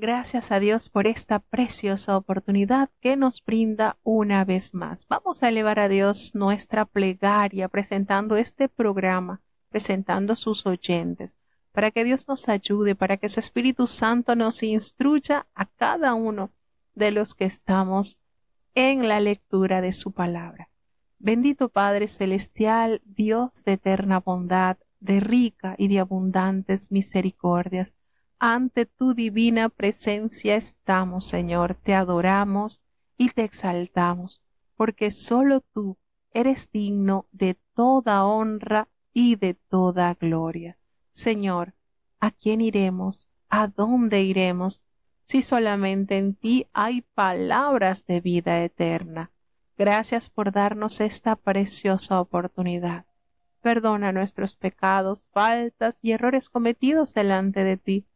Gracias a Dios por esta preciosa oportunidad que nos brinda una vez más. Vamos a elevar a Dios nuestra plegaria presentando este programa, presentando sus oyentes, para que Dios nos ayude, para que su Espíritu Santo nos instruya a cada uno de los que estamos en la lectura de su palabra. Bendito Padre Celestial, Dios de eterna bondad, de rica y de abundantes misericordias, ante tu divina presencia estamos, Señor, te adoramos y te exaltamos, porque solo tú eres digno de toda honra y de toda gloria. Señor, ¿a quién iremos? ¿A dónde iremos? Si solamente en ti hay palabras de vida eterna. Gracias por darnos esta preciosa oportunidad. Perdona nuestros pecados, faltas y errores cometidos delante de ti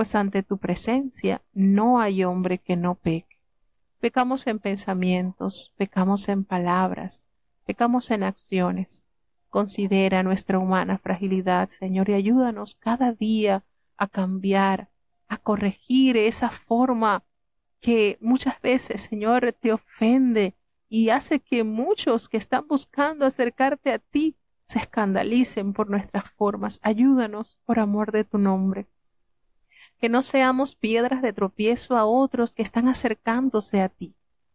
pues ante tu presencia no hay hombre que no peque. Pecamos en pensamientos, pecamos en palabras, pecamos en acciones. Considera nuestra humana fragilidad, Señor, y ayúdanos cada día a cambiar, a corregir esa forma que muchas veces, Señor, te ofende y hace que muchos que están buscando acercarte a ti se escandalicen por nuestras formas. Ayúdanos por amor de tu nombre que no seamos piedras de tropiezo a otros que están acercándose a ti.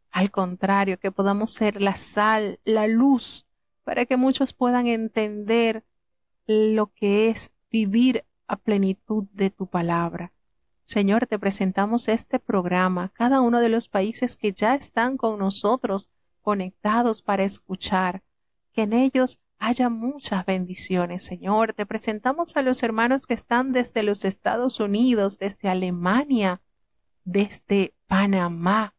Al contrario, que podamos ser la sal, la luz, para que muchos puedan entender lo que es vivir a plenitud de tu palabra. Señor, te presentamos este programa, cada uno de los países que ya están con nosotros conectados para escuchar, que en ellos haya muchas bendiciones, Señor. Te presentamos a los hermanos que están desde los Estados Unidos, desde Alemania, desde Panamá,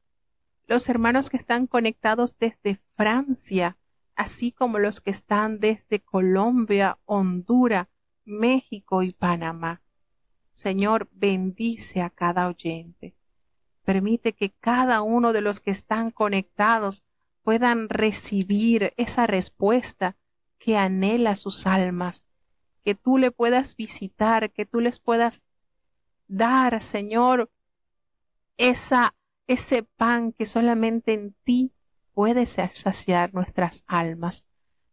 los hermanos que están conectados desde Francia, así como los que están desde Colombia, Honduras, México y Panamá. Señor, bendice a cada oyente. Permite que cada uno de los que están conectados puedan recibir esa respuesta que anhela sus almas, que tú le puedas visitar, que tú les puedas dar, Señor, esa, ese pan que solamente en ti puede saciar nuestras almas.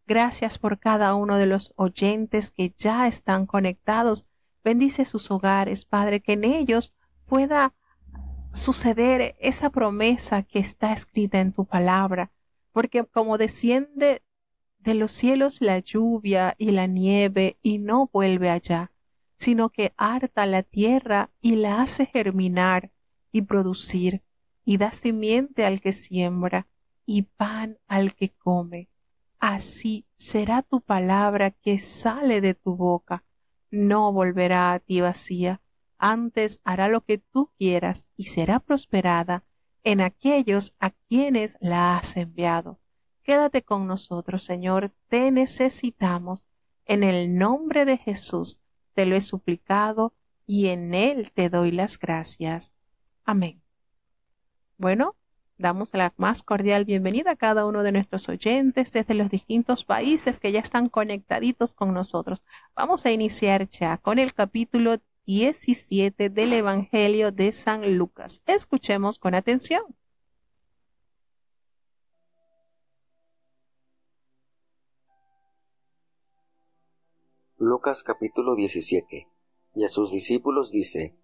Gracias por cada uno de los oyentes que ya están conectados. Bendice sus hogares, Padre, que en ellos pueda suceder esa promesa que está escrita en tu palabra, porque como desciende de los cielos la lluvia y la nieve y no vuelve allá, sino que harta la tierra y la hace germinar y producir, y da simiente al que siembra y pan al que come. Así será tu palabra que sale de tu boca, no volverá a ti vacía, antes hará lo que tú quieras y será prosperada en aquellos a quienes la has enviado Quédate con nosotros, Señor, te necesitamos. En el nombre de Jesús te lo he suplicado y en Él te doy las gracias. Amén. Bueno, damos la más cordial bienvenida a cada uno de nuestros oyentes desde los distintos países que ya están conectaditos con nosotros. Vamos a iniciar ya con el capítulo 17 del Evangelio de San Lucas. Escuchemos con atención. Lucas capítulo 17. Y a sus discípulos dice,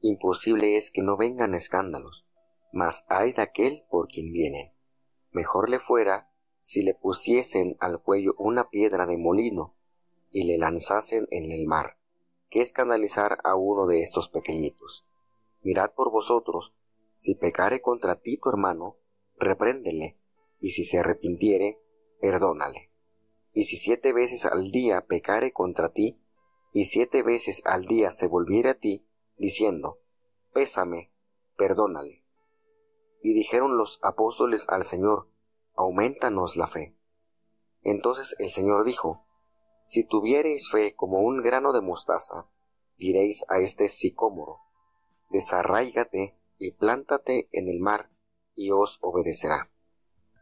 Imposible es que no vengan escándalos, mas hay de aquel por quien vienen. Mejor le fuera si le pusiesen al cuello una piedra de molino y le lanzasen en el mar, que escandalizar a uno de estos pequeñitos. Mirad por vosotros, si pecare contra ti tu hermano, repréndele, y si se arrepintiere, perdónale y si siete veces al día pecare contra ti, y siete veces al día se volviere a ti, diciendo, Pésame, perdónale. Y dijeron los apóstoles al Señor, Aumentanos la fe. Entonces el Señor dijo, Si tuviereis fe como un grano de mostaza, diréis a este sicómoro, Desarráigate y plántate en el mar, y os obedecerá.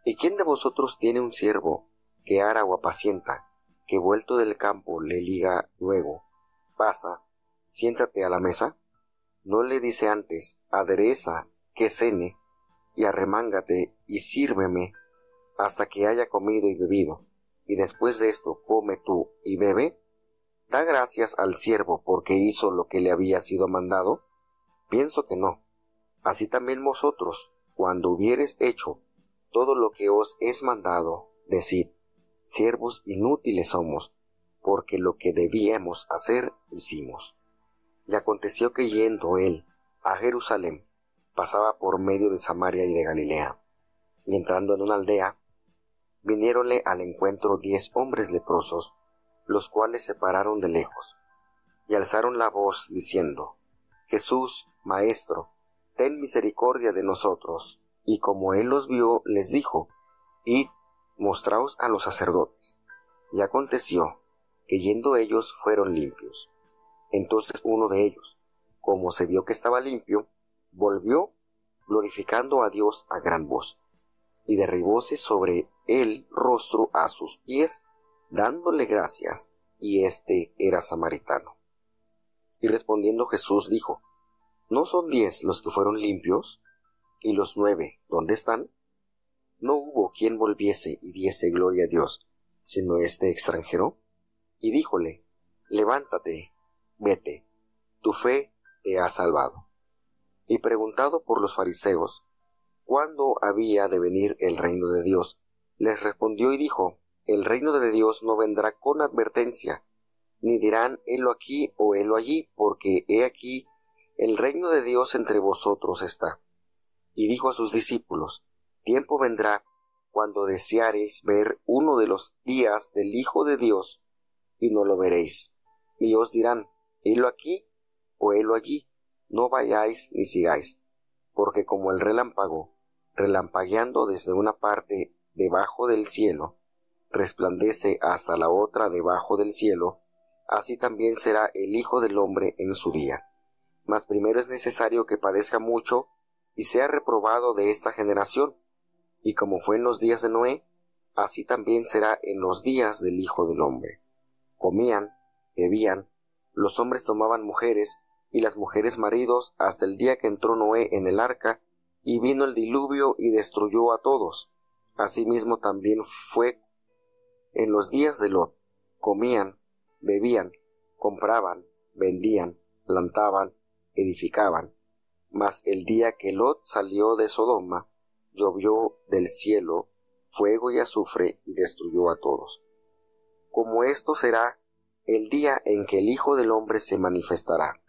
¿Y quién de vosotros tiene un siervo que Aragua pacienta, que vuelto del campo le liga luego, pasa, siéntate a la mesa? ¿No le dice antes, adereza, que cene, y arremángate y sírveme hasta que haya comido y bebido, y después de esto come tú y bebe? ¿Da gracias al siervo porque hizo lo que le había sido mandado? Pienso que no. Así también vosotros, cuando hubiereis hecho todo lo que os es mandado, decid, siervos inútiles somos, porque lo que debíamos hacer hicimos. Y aconteció que yendo él a Jerusalén, pasaba por medio de Samaria y de Galilea, y entrando en una aldea, viniéronle al encuentro diez hombres leprosos, los cuales se pararon de lejos, y alzaron la voz diciendo, Jesús, Maestro, ten misericordia de nosotros. Y como él los vio, les dijo, Id mostraos a los sacerdotes. Y aconteció que yendo ellos fueron limpios. Entonces uno de ellos, como se vio que estaba limpio, volvió glorificando a Dios a gran voz, y derribóse sobre el rostro a sus pies, dándole gracias, y éste era samaritano. Y respondiendo Jesús dijo, ¿No son diez los que fueron limpios? ¿Y los nueve dónde están? no hubo quien volviese y diese gloria a Dios, sino este extranjero. Y díjole, levántate, vete, tu fe te ha salvado. Y preguntado por los fariseos, ¿cuándo había de venir el reino de Dios? Les respondió y dijo, el reino de Dios no vendrá con advertencia, ni dirán helo aquí o helo allí, porque he aquí, el reino de Dios entre vosotros está. Y dijo a sus discípulos, Tiempo vendrá cuando deseareis ver uno de los días del Hijo de Dios y no lo veréis. Y os dirán, helo aquí o helo allí, no vayáis ni sigáis, porque como el relámpago, relampagueando desde una parte debajo del cielo, resplandece hasta la otra debajo del cielo, así también será el Hijo del Hombre en su día. Mas primero es necesario que padezca mucho y sea reprobado de esta generación. Y como fue en los días de Noé, así también será en los días del Hijo del Hombre. Comían, bebían, los hombres tomaban mujeres, y las mujeres maridos, hasta el día que entró Noé en el arca, y vino el diluvio y destruyó a todos. Asimismo también fue en los días de Lot. Comían, bebían, compraban, vendían, plantaban, edificaban. Mas el día que Lot salió de Sodoma, llovió del cielo fuego y azufre y destruyó a todos. Como esto será el día en que el Hijo del Hombre se manifestará.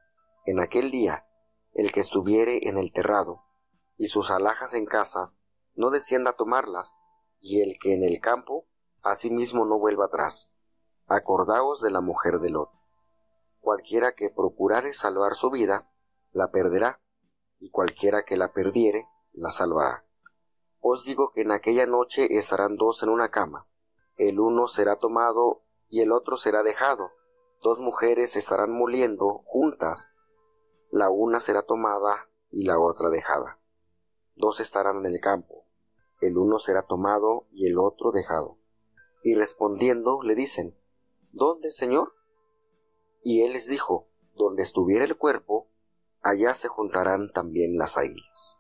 En aquel día, el que estuviere en el terrado y sus alhajas en casa, no descienda a tomarlas, y el que en el campo, asimismo no vuelva atrás. Acordaos de la mujer de Lot. Cualquiera que procurare salvar su vida, la perderá, y cualquiera que la perdiere, la salvará. Os digo que en aquella noche estarán dos en una cama, el uno será tomado y el otro será dejado. Dos mujeres estarán moliendo juntas, la una será tomada y la otra dejada. Dos estarán en el campo, el uno será tomado y el otro dejado. Y respondiendo le dicen, ¿Dónde, Señor? Y él les dijo, Donde estuviera el cuerpo, allá se juntarán también las águilas.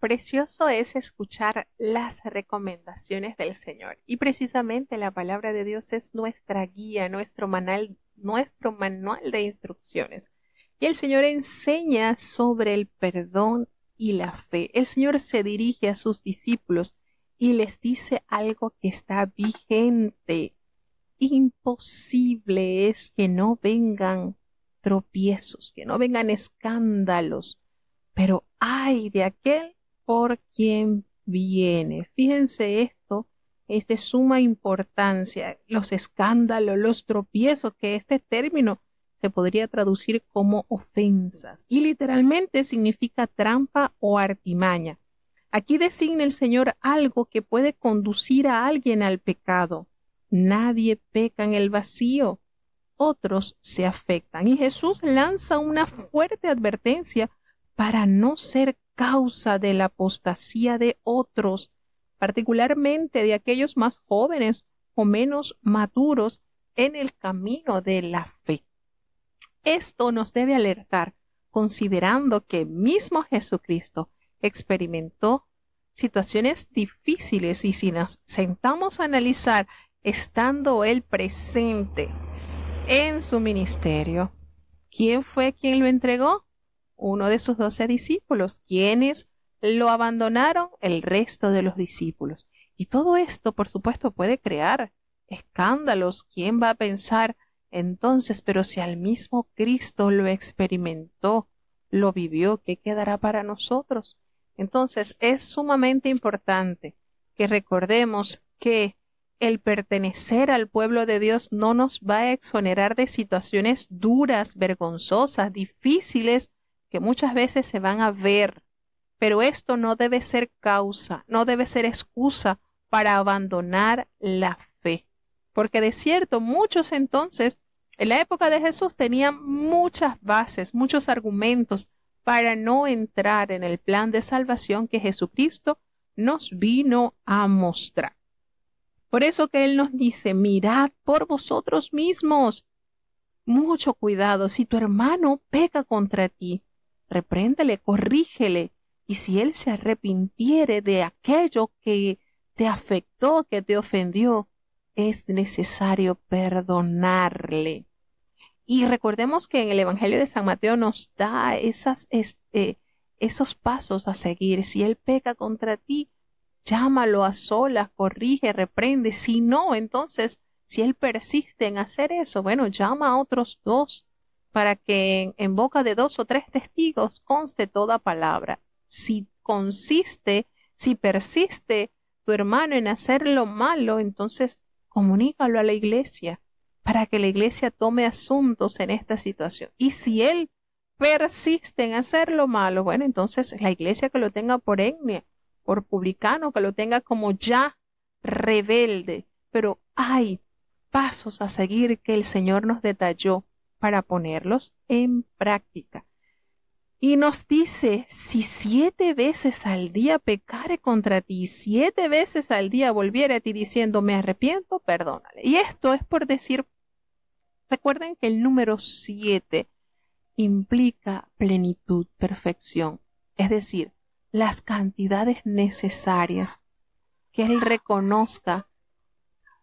Precioso es escuchar las recomendaciones del Señor. Y precisamente la palabra de Dios es nuestra guía, nuestro manual, nuestro manual de instrucciones. Y el Señor enseña sobre el perdón y la fe. El Señor se dirige a sus discípulos y les dice algo que está vigente. Imposible es que no vengan tropiezos, que no vengan escándalos, pero ay de aquel por quien viene. Fíjense esto, es de suma importancia, los escándalos, los tropiezos, que este término se podría traducir como ofensas y literalmente significa trampa o artimaña. Aquí designa el Señor algo que puede conducir a alguien al pecado. Nadie peca en el vacío, otros se afectan. Y Jesús lanza una fuerte advertencia para no ser causa de la apostasía de otros, particularmente de aquellos más jóvenes o menos maduros en el camino de la fe. Esto nos debe alertar, considerando que mismo Jesucristo experimentó situaciones difíciles y si nos sentamos a analizar estando él presente en su ministerio, ¿quién fue quien lo entregó? uno de sus doce discípulos, quienes lo abandonaron el resto de los discípulos. Y todo esto, por supuesto, puede crear escándalos. ¿Quién va a pensar entonces, pero si al mismo Cristo lo experimentó, lo vivió, ¿qué quedará para nosotros? Entonces es sumamente importante que recordemos que el pertenecer al pueblo de Dios no nos va a exonerar de situaciones duras, vergonzosas, difíciles que muchas veces se van a ver, pero esto no debe ser causa, no debe ser excusa para abandonar la fe. Porque de cierto, muchos entonces, en la época de Jesús, tenían muchas bases, muchos argumentos para no entrar en el plan de salvación que Jesucristo nos vino a mostrar. Por eso que Él nos dice, mirad por vosotros mismos. Mucho cuidado, si tu hermano pega contra ti, repréndele, corrígele. Y si él se arrepintiere de aquello que te afectó, que te ofendió, es necesario perdonarle. Y recordemos que en el Evangelio de San Mateo nos da esas, este, esos pasos a seguir. Si él peca contra ti, llámalo a solas, corrige, reprende. Si no, entonces, si él persiste en hacer eso, bueno, llama a otros dos para que en, boca de dos o tres testigos conste toda palabra. Si consiste, si persiste tu hermano en hacer lo malo, entonces comunícalo a la iglesia para que la iglesia tome asuntos en esta situación. Y si él persiste en hacer lo malo, bueno, entonces la iglesia que lo tenga por etnia, por publicano, que lo tenga como ya rebelde. Pero hay pasos a seguir que el Señor nos detalló para ponerlos en práctica. Y nos dice, si siete veces al día pecare contra ti, siete veces al día volviera a ti diciendo, me arrepiento, perdónale. Y esto es por decir, recuerden que el número siete implica plenitud, perfección, es decir, las cantidades necesarias que Él reconozca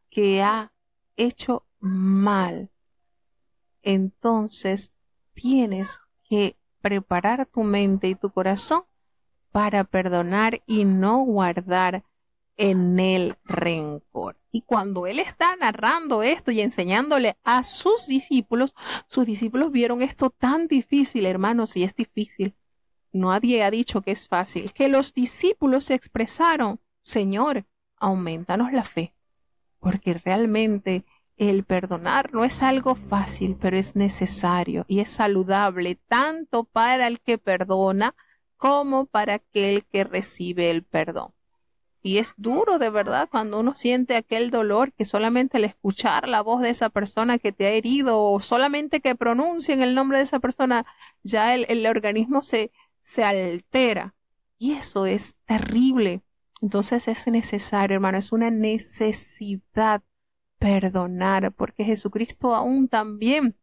que ha hecho mal entonces tienes que preparar tu mente y tu corazón para perdonar y no guardar en el rencor. Y cuando él está narrando esto y enseñándole a sus discípulos, sus discípulos vieron esto tan difícil, hermanos, y es difícil. Nadie ha dicho que es fácil, que los discípulos se expresaron, Señor, aumentanos la fe, porque realmente el perdonar no es algo fácil, pero es necesario y es saludable tanto para el que perdona como para aquel que recibe el perdón. Y es duro de verdad cuando uno siente aquel dolor que solamente al escuchar la voz de esa persona que te ha herido o solamente que pronuncien el nombre de esa persona, ya el, el organismo se, se altera. Y eso es terrible. Entonces es necesario, hermano, es una necesidad perdonar, porque Jesucristo aún también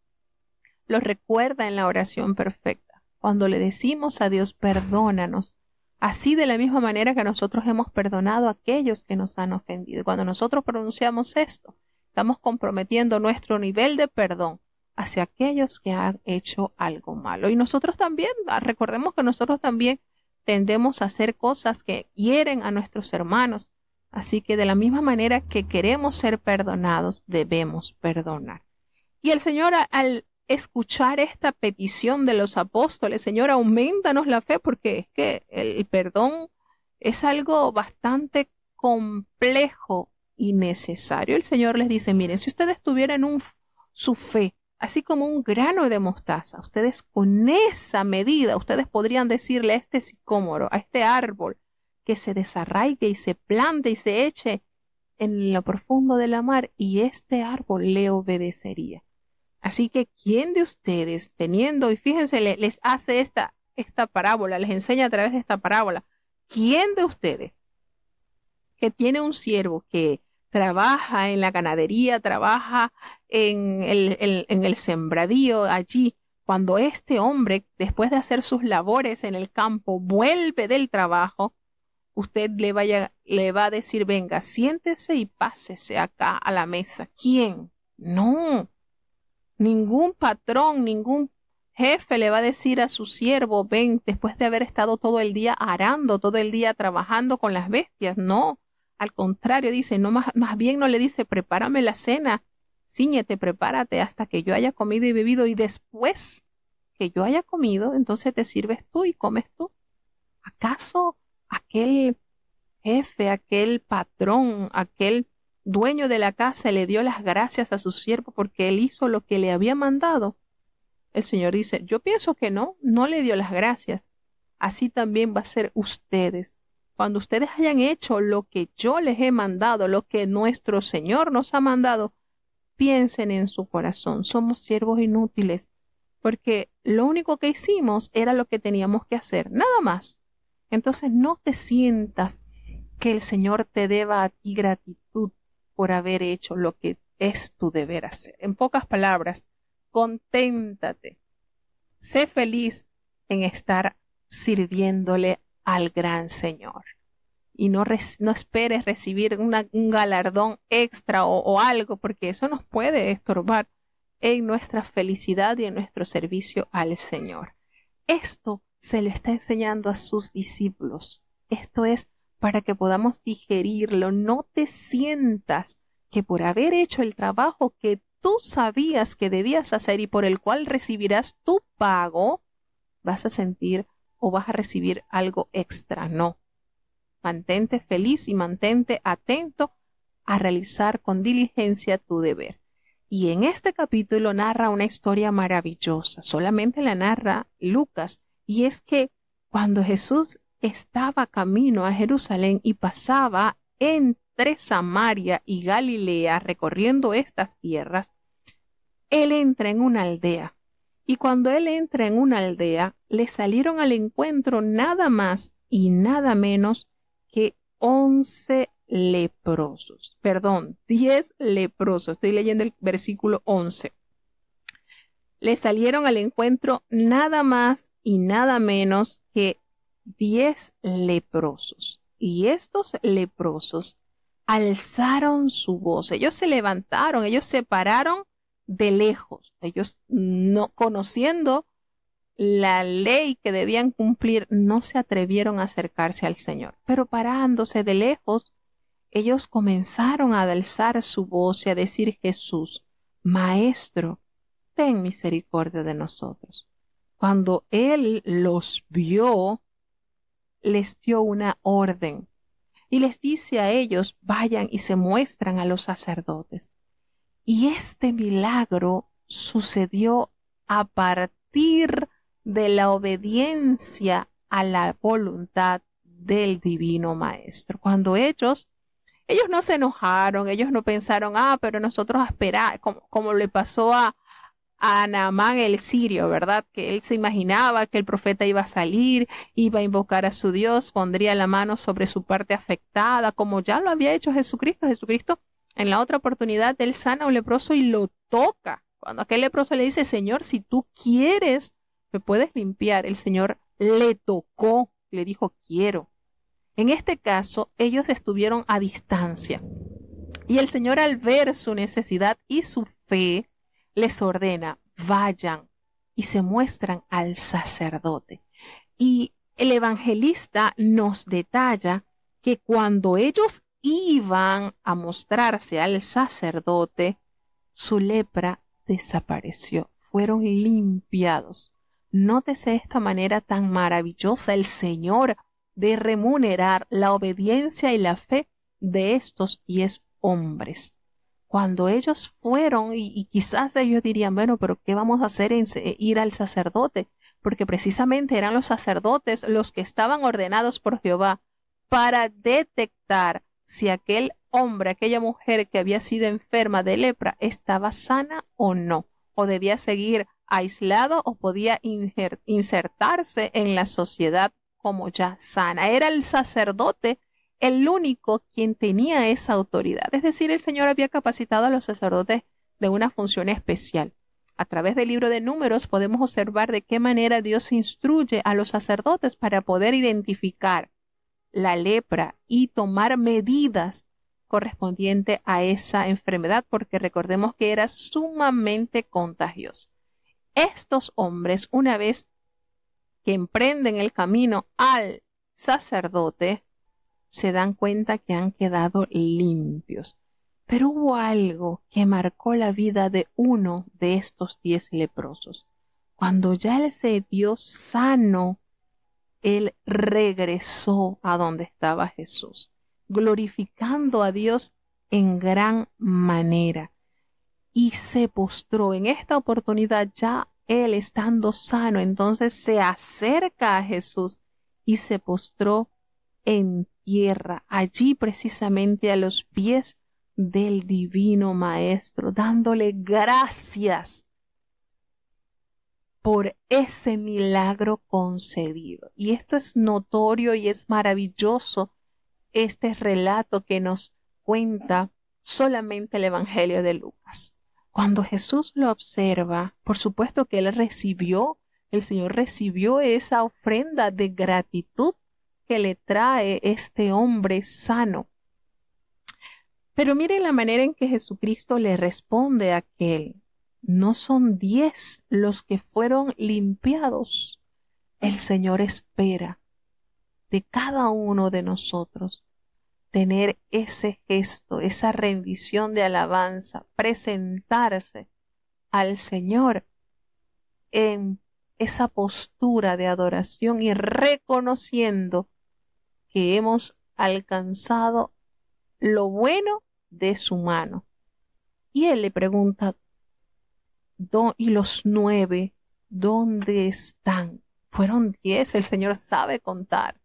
lo recuerda en la oración perfecta. Cuando le decimos a Dios, perdónanos, así de la misma manera que nosotros hemos perdonado a aquellos que nos han ofendido. Cuando nosotros pronunciamos esto, estamos comprometiendo nuestro nivel de perdón hacia aquellos que han hecho algo malo. Y nosotros también, ah, recordemos que nosotros también tendemos a hacer cosas que hieren a nuestros hermanos, Así que de la misma manera que queremos ser perdonados, debemos perdonar. Y el Señor al escuchar esta petición de los apóstoles, Señor, aumentanos la fe porque es que el perdón es algo bastante complejo y necesario. El Señor les dice, miren, si ustedes tuvieran su fe, así como un grano de mostaza, ustedes con esa medida, ustedes podrían decirle a este sicómoro, a este árbol, que se desarraigue y se plante y se eche en lo profundo de la mar y este árbol le obedecería. Así que, ¿quién de ustedes teniendo, y fíjense, les hace esta, esta parábola, les enseña a través de esta parábola, ¿quién de ustedes que tiene un siervo que trabaja en la ganadería, trabaja en el, en el sembradío allí, cuando este hombre, después de hacer sus labores en el campo, vuelve del trabajo, usted le vaya, le va a decir, venga, siéntese y pásese acá a la mesa. ¿Quién? No. Ningún patrón, ningún jefe le va a decir a su siervo, ven, después de haber estado todo el día arando, todo el día trabajando con las bestias. No. Al contrario, dice, no más, más bien no le dice, prepárame la cena, ciñete, prepárate hasta que yo haya comido y bebido y después que yo haya comido, entonces te sirves tú y comes tú. ¿Acaso aquel jefe, aquel patrón, aquel dueño de la casa le dio las gracias a su siervo porque él hizo lo que le había mandado? El Señor dice, yo pienso que no, no le dio las gracias. Así también va a ser ustedes. Cuando ustedes hayan hecho lo que yo les he mandado, lo que nuestro Señor nos ha mandado, piensen en su corazón. Somos siervos inútiles, porque lo único que hicimos era lo que teníamos que hacer, nada más. Entonces no te sientas que el Señor te deba a ti gratitud por haber hecho lo que es tu deber hacer. En pocas palabras, conténtate. Sé feliz en estar sirviéndole al gran Señor. Y no, no esperes recibir un galardón extra o, o algo, porque eso nos puede estorbar en nuestra felicidad y en nuestro servicio al Señor. Esto se lo está enseñando a sus discípulos. Esto es para que podamos digerirlo. No te sientas que por haber hecho el trabajo que tú sabías que debías hacer y por el cual recibirás tu pago, vas a sentir o vas a recibir algo extra. No. Mantente feliz y mantente atento a realizar con diligencia tu deber. Y en este capítulo narra una historia maravillosa. Solamente la narra Lucas y es que cuando Jesús estaba camino a Jerusalén y pasaba entre Samaria y Galilea recorriendo estas tierras, él entra en una aldea. Y cuando él entra en una aldea, le salieron al encuentro nada más y nada menos que once leprosos. Perdón, diez leprosos. Estoy leyendo el versículo once le salieron al encuentro nada más y nada menos que diez leprosos. Y estos leprosos alzaron su voz, ellos se levantaron, ellos se pararon de lejos, ellos no conociendo la ley que debían cumplir, no se atrevieron a acercarse al Señor. Pero parándose de lejos, ellos comenzaron a alzar su voz y a decir Jesús, Maestro, ten misericordia de nosotros. Cuando él los vio, les dio una orden y les dice a ellos, vayan y se muestran a los sacerdotes. Y este milagro sucedió a partir de la obediencia a la voluntad del divino maestro. Cuando ellos, ellos no se enojaron, ellos no pensaron, ah, pero nosotros esperar, como le pasó a, a el sirio, ¿verdad? Que él se imaginaba que el profeta iba a salir, iba a invocar a su Dios, pondría la mano sobre su parte afectada, como ya lo había hecho Jesucristo. Jesucristo en la otra oportunidad, él sana a un leproso y lo toca. Cuando aquel leproso le dice, Señor, si tú quieres, me puedes limpiar. El Señor le tocó, le dijo, quiero. En este caso, ellos estuvieron a distancia. Y el Señor al ver su necesidad y su fe, les ordena, vayan y se muestran al sacerdote. Y el evangelista nos detalla que cuando ellos iban a mostrarse al sacerdote, su lepra desapareció, fueron limpiados. Nótese esta manera tan maravillosa el Señor de remunerar la obediencia y la fe de estos diez hombres cuando ellos fueron, y, quizás ellos dirían, bueno, pero ¿qué vamos a hacer en eh, ir al sacerdote? Porque precisamente eran los sacerdotes los que estaban ordenados por Jehová para detectar si aquel hombre, aquella mujer que había sido enferma de lepra, estaba sana o no, o debía seguir aislado o podía insertarse en la sociedad como ya sana. Era el sacerdote el único quien tenía esa autoridad. Es decir, el Señor había capacitado a los sacerdotes de una función especial. A través del libro de números podemos observar de qué manera Dios instruye a los sacerdotes para poder identificar la lepra y tomar medidas correspondientes a esa enfermedad, porque recordemos que era sumamente contagiosa. Estos hombres, una vez que emprenden el camino al sacerdote, se dan cuenta que han quedado limpios. Pero hubo algo que marcó la vida de uno de estos diez leprosos. Cuando ya él se vio sano, él regresó a donde estaba Jesús, glorificando a Dios en gran manera. Y se postró en esta oportunidad ya él estando sano, entonces se acerca a Jesús y se postró en tierra, allí precisamente a los pies del Divino Maestro, dándole gracias por ese milagro concedido. Y esto es notorio y es maravilloso, este relato que nos cuenta solamente el Evangelio de Lucas. Cuando Jesús lo observa, por supuesto que él recibió, el Señor recibió esa ofrenda de gratitud que le trae este hombre sano. Pero miren la manera en que Jesucristo le responde a aquel. No son diez los que fueron limpiados. El Señor espera de cada uno de nosotros tener ese gesto, esa rendición de alabanza, presentarse al Señor en esa postura de adoración y reconociendo que hemos alcanzado lo bueno de su mano. Y él le pregunta, ¿y los nueve? ¿Dónde están? Fueron diez, el Señor sabe contar.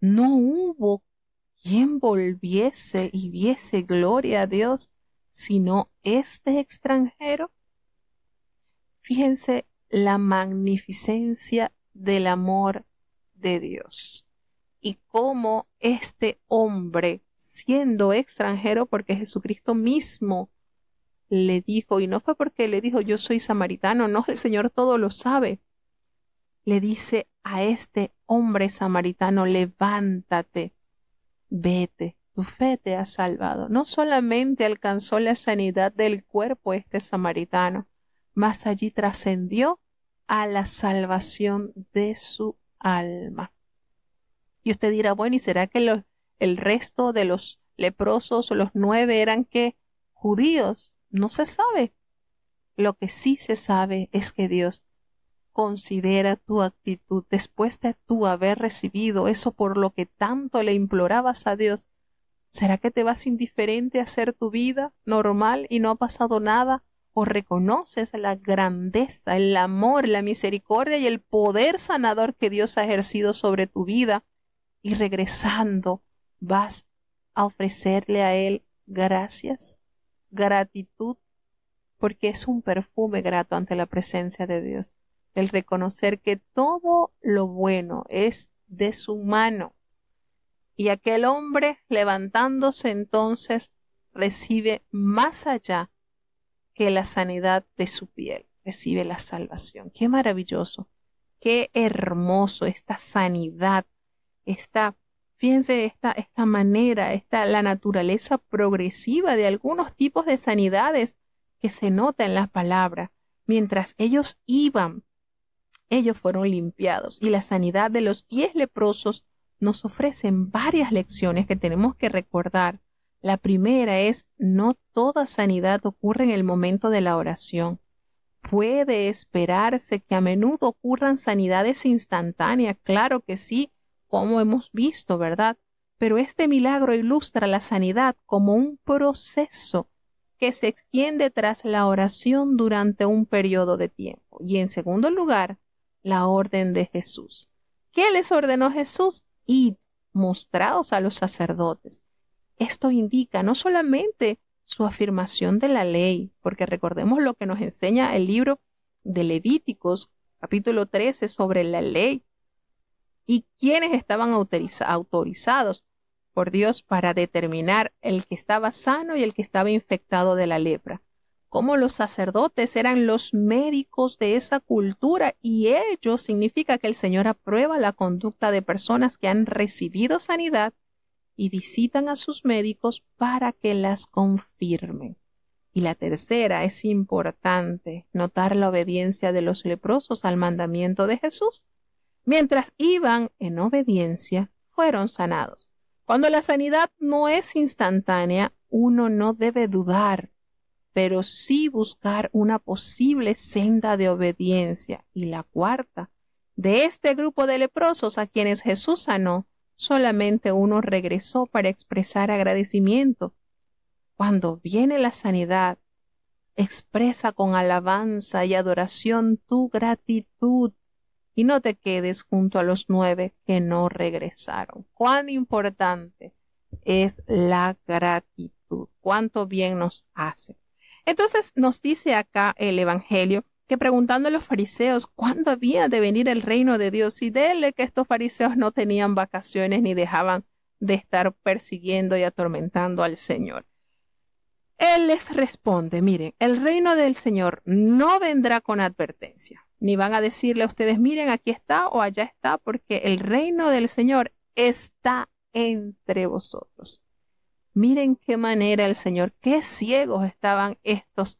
No hubo quien volviese y viese gloria a Dios, sino este extranjero. Fíjense la magnificencia del amor de Dios y cómo este hombre, siendo extranjero, porque Jesucristo mismo le dijo, y no fue porque le dijo yo soy samaritano, no, el Señor todo lo sabe. Le dice a este hombre samaritano, levántate, vete, tu fe te ha salvado. No solamente alcanzó la sanidad del cuerpo este samaritano, más allí trascendió a la salvación de su alma. Y usted dirá, bueno, ¿y será que el resto de los leprosos, los nueve, eran que judíos? No se sabe. Lo que sí se sabe es que Dios considera tu actitud después de tú haber recibido eso por lo que tanto le implorabas a Dios. ¿Será que te vas indiferente a hacer tu vida normal y no ha pasado nada? ¿O reconoces la grandeza, el amor, la misericordia y el poder sanador que Dios ha ejercido sobre tu vida y regresando vas a ofrecerle a Él gracias, gratitud, porque es un perfume grato ante la presencia de Dios. El reconocer que todo lo bueno es de su mano. Y aquel hombre, levantándose entonces, recibe más allá que la sanidad de su piel, recibe la salvación. Qué maravilloso, qué hermoso esta sanidad esta, fíjense, esta, esta manera, esta, la naturaleza progresiva de algunos tipos de sanidades que se nota en las palabras. Mientras ellos iban, ellos fueron limpiados y la sanidad de los diez leprosos nos ofrecen varias lecciones que tenemos que recordar. La primera es, no toda sanidad ocurre en el momento de la oración. Puede esperarse que a menudo ocurran sanidades instantáneas, claro que sí, como hemos visto, ¿verdad? Pero este milagro ilustra la sanidad como un proceso que se extiende tras la oración durante un periodo de tiempo. Y en segundo lugar, la orden de Jesús. ¿Qué les ordenó Jesús? Id, mostrados a los sacerdotes. Esto indica no solamente su afirmación de la ley, porque recordemos lo que nos enseña el libro de Levíticos, capítulo 13, sobre la ley, y quiénes estaban autorizados por Dios para determinar el que estaba sano y el que estaba infectado de la lepra. Como los sacerdotes eran los médicos de esa cultura y ello significa que el Señor aprueba la conducta de personas que han recibido sanidad y visitan a sus médicos para que las confirmen. Y la tercera es importante, notar la obediencia de los leprosos al mandamiento de Jesús Mientras iban en obediencia, fueron sanados. Cuando la sanidad no es instantánea, uno no debe dudar, pero sí buscar una posible senda de obediencia. Y la cuarta, de este grupo de leprosos a quienes Jesús sanó, solamente uno regresó para expresar agradecimiento. Cuando viene la sanidad, expresa con alabanza y adoración tu gratitud y no te quedes junto a los nueve que no regresaron. Cuán importante es la gratitud, cuánto bien nos hace. Entonces nos dice acá el Evangelio que preguntando a los fariseos cuándo había de venir el reino de Dios y dele que estos fariseos no tenían vacaciones ni dejaban de estar persiguiendo y atormentando al Señor. Él les responde, miren, el reino del Señor no vendrá con advertencia, ni van a decirle a ustedes, miren, aquí está o allá está, porque el reino del Señor está entre vosotros. Miren qué manera el Señor, qué ciegos estaban estos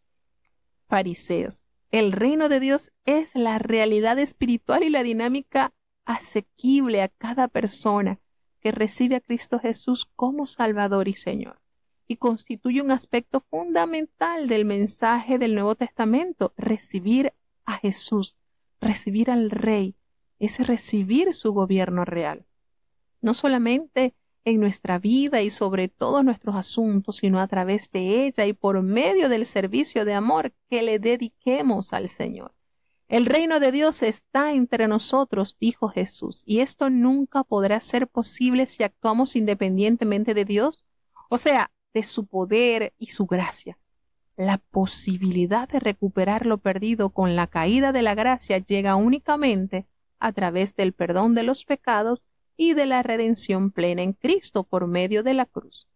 fariseos. El reino de Dios es la realidad espiritual y la dinámica asequible a cada persona que recibe a Cristo Jesús como Salvador y Señor y constituye un aspecto fundamental del mensaje del Nuevo Testamento, recibir a Jesús, recibir al Rey, es recibir su gobierno real, no solamente en nuestra vida y sobre todos nuestros asuntos, sino a través de ella y por medio del servicio de amor que le dediquemos al Señor. El reino de Dios está entre nosotros, dijo Jesús, y esto nunca podrá ser posible si actuamos independientemente de Dios. O sea, de su poder y su gracia. La posibilidad de recuperar lo perdido con la caída de la gracia llega únicamente a través del perdón de los pecados y de la redención plena en Cristo por medio de la cruz.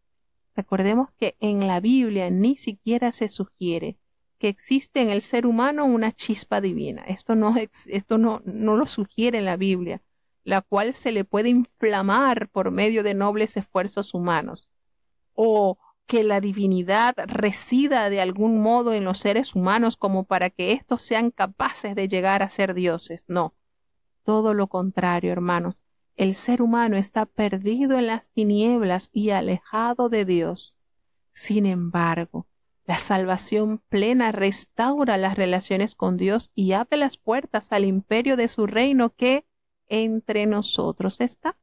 Recordemos que en la Biblia ni siquiera se sugiere que existe en el ser humano una chispa divina. Esto no, esto no, no lo sugiere la Biblia, la cual se le puede inflamar por medio de nobles esfuerzos humanos o que la divinidad resida de algún modo en los seres humanos como para que éstos sean capaces de llegar a ser dioses. No. Todo lo contrario, hermanos. El ser humano está perdido en las tinieblas y alejado de Dios. Sin embargo, la salvación plena restaura las relaciones con Dios y abre las puertas al imperio de su reino que entre nosotros está.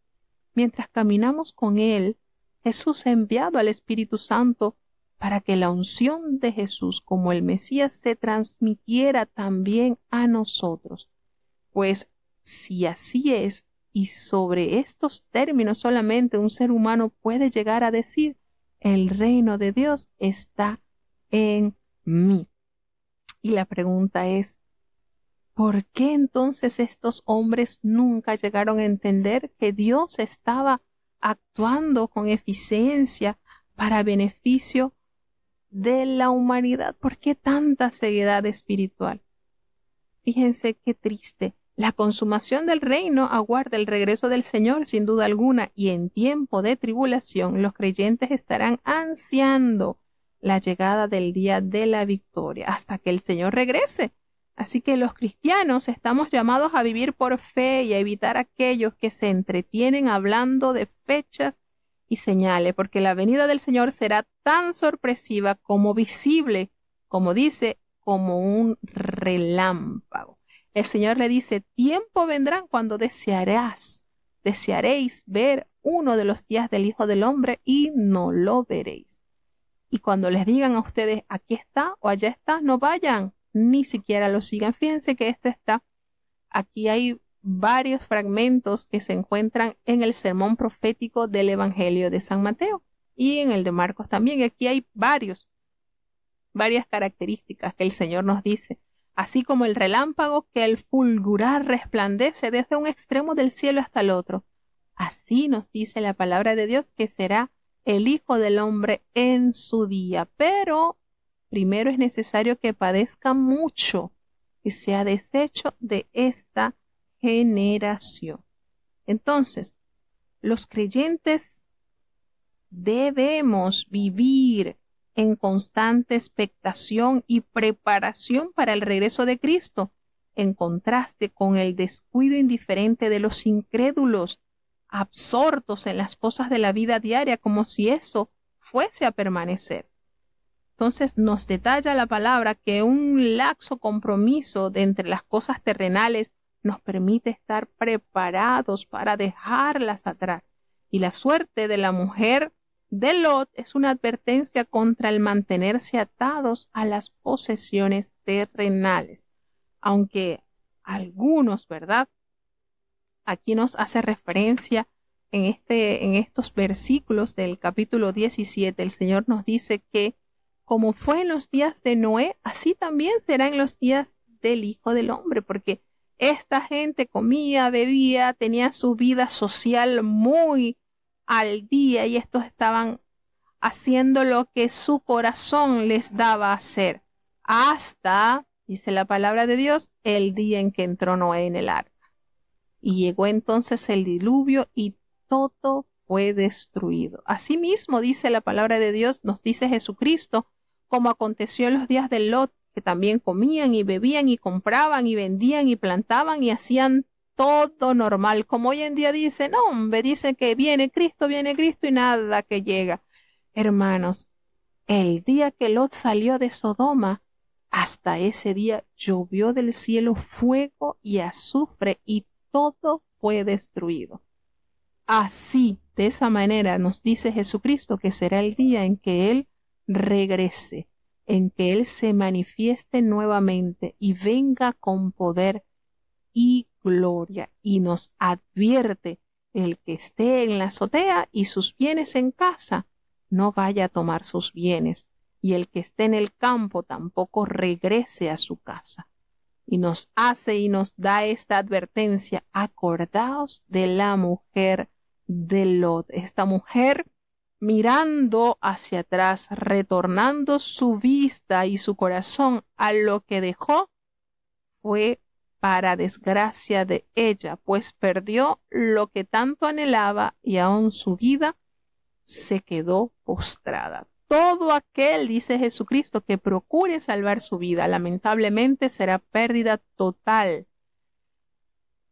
Mientras caminamos con Él, Jesús ha enviado al Espíritu Santo para que la unción de Jesús como el Mesías se transmitiera también a nosotros. Pues si así es, y sobre estos términos solamente un ser humano puede llegar a decir, el reino de Dios está en mí. Y la pregunta es, ¿por qué entonces estos hombres nunca llegaron a entender que Dios estaba actuando con eficiencia para beneficio de la humanidad. ¿Por qué tanta ceguedad espiritual? Fíjense qué triste. La consumación del reino aguarda el regreso del Señor sin duda alguna y en tiempo de tribulación los creyentes estarán ansiando la llegada del día de la victoria hasta que el Señor regrese Así que los cristianos estamos llamados a vivir por fe y a evitar aquellos que se entretienen hablando de fechas y señales, porque la venida del Señor será tan sorpresiva como visible, como dice, como un relámpago. El Señor le dice, tiempo vendrán cuando desearás, desearéis ver uno de los días del Hijo del Hombre y no lo veréis. Y cuando les digan a ustedes, aquí está o allá está, no vayan, ni siquiera lo sigan. Fíjense que esto está, aquí hay varios fragmentos que se encuentran en el sermón profético del Evangelio de San Mateo y en el de Marcos también. Aquí hay varios, varias características que el Señor nos dice. Así como el relámpago que el fulgurar resplandece desde un extremo del cielo hasta el otro. Así nos dice la palabra de Dios que será el Hijo del Hombre en su día. Pero primero es necesario que padezca mucho y sea deshecho de esta generación. Entonces, los creyentes debemos vivir en constante expectación y preparación para el regreso de Cristo, en contraste con el descuido indiferente de los incrédulos, absortos en las cosas de la vida diaria como si eso fuese a permanecer. Entonces nos detalla la palabra que un laxo compromiso de entre las cosas terrenales nos permite estar preparados para dejarlas atrás. Y la suerte de la mujer de Lot es una advertencia contra el mantenerse atados a las posesiones terrenales. Aunque algunos, ¿verdad? Aquí nos hace referencia en, este, en estos versículos del capítulo 17, el Señor nos dice que como fue en los días de Noé, así también será en los días del Hijo del Hombre, porque esta gente comía, bebía, tenía su vida social muy al día y estos estaban haciendo lo que su corazón les daba a hacer, hasta, dice la palabra de Dios, el día en que entró Noé en el arca. Y llegó entonces el diluvio y todo fue destruido. Asimismo, dice la palabra de Dios, nos dice Jesucristo, como aconteció en los días del Lot, que también comían y bebían y compraban y vendían y plantaban y hacían todo normal, como hoy en día dicen, hombre, dicen que viene Cristo, viene Cristo y nada que llega. Hermanos, el día que Lot salió de Sodoma, hasta ese día llovió del cielo fuego y azufre y todo fue destruido. Así, de esa manera, nos dice Jesucristo que será el día en que Él regrese, en que Él se manifieste nuevamente y venga con poder y gloria y nos advierte el que esté en la azotea y sus bienes en casa, no vaya a tomar sus bienes, y el que esté en el campo tampoco regrese a su casa. Y nos hace y nos da esta advertencia, acordaos de la mujer de Lot, esta mujer mirando hacia atrás, retornando su vista y su corazón a lo que dejó, fue para desgracia de ella, pues perdió lo que tanto anhelaba y aun su vida se quedó postrada. Todo aquel, dice Jesucristo, que procure salvar su vida, lamentablemente será pérdida total.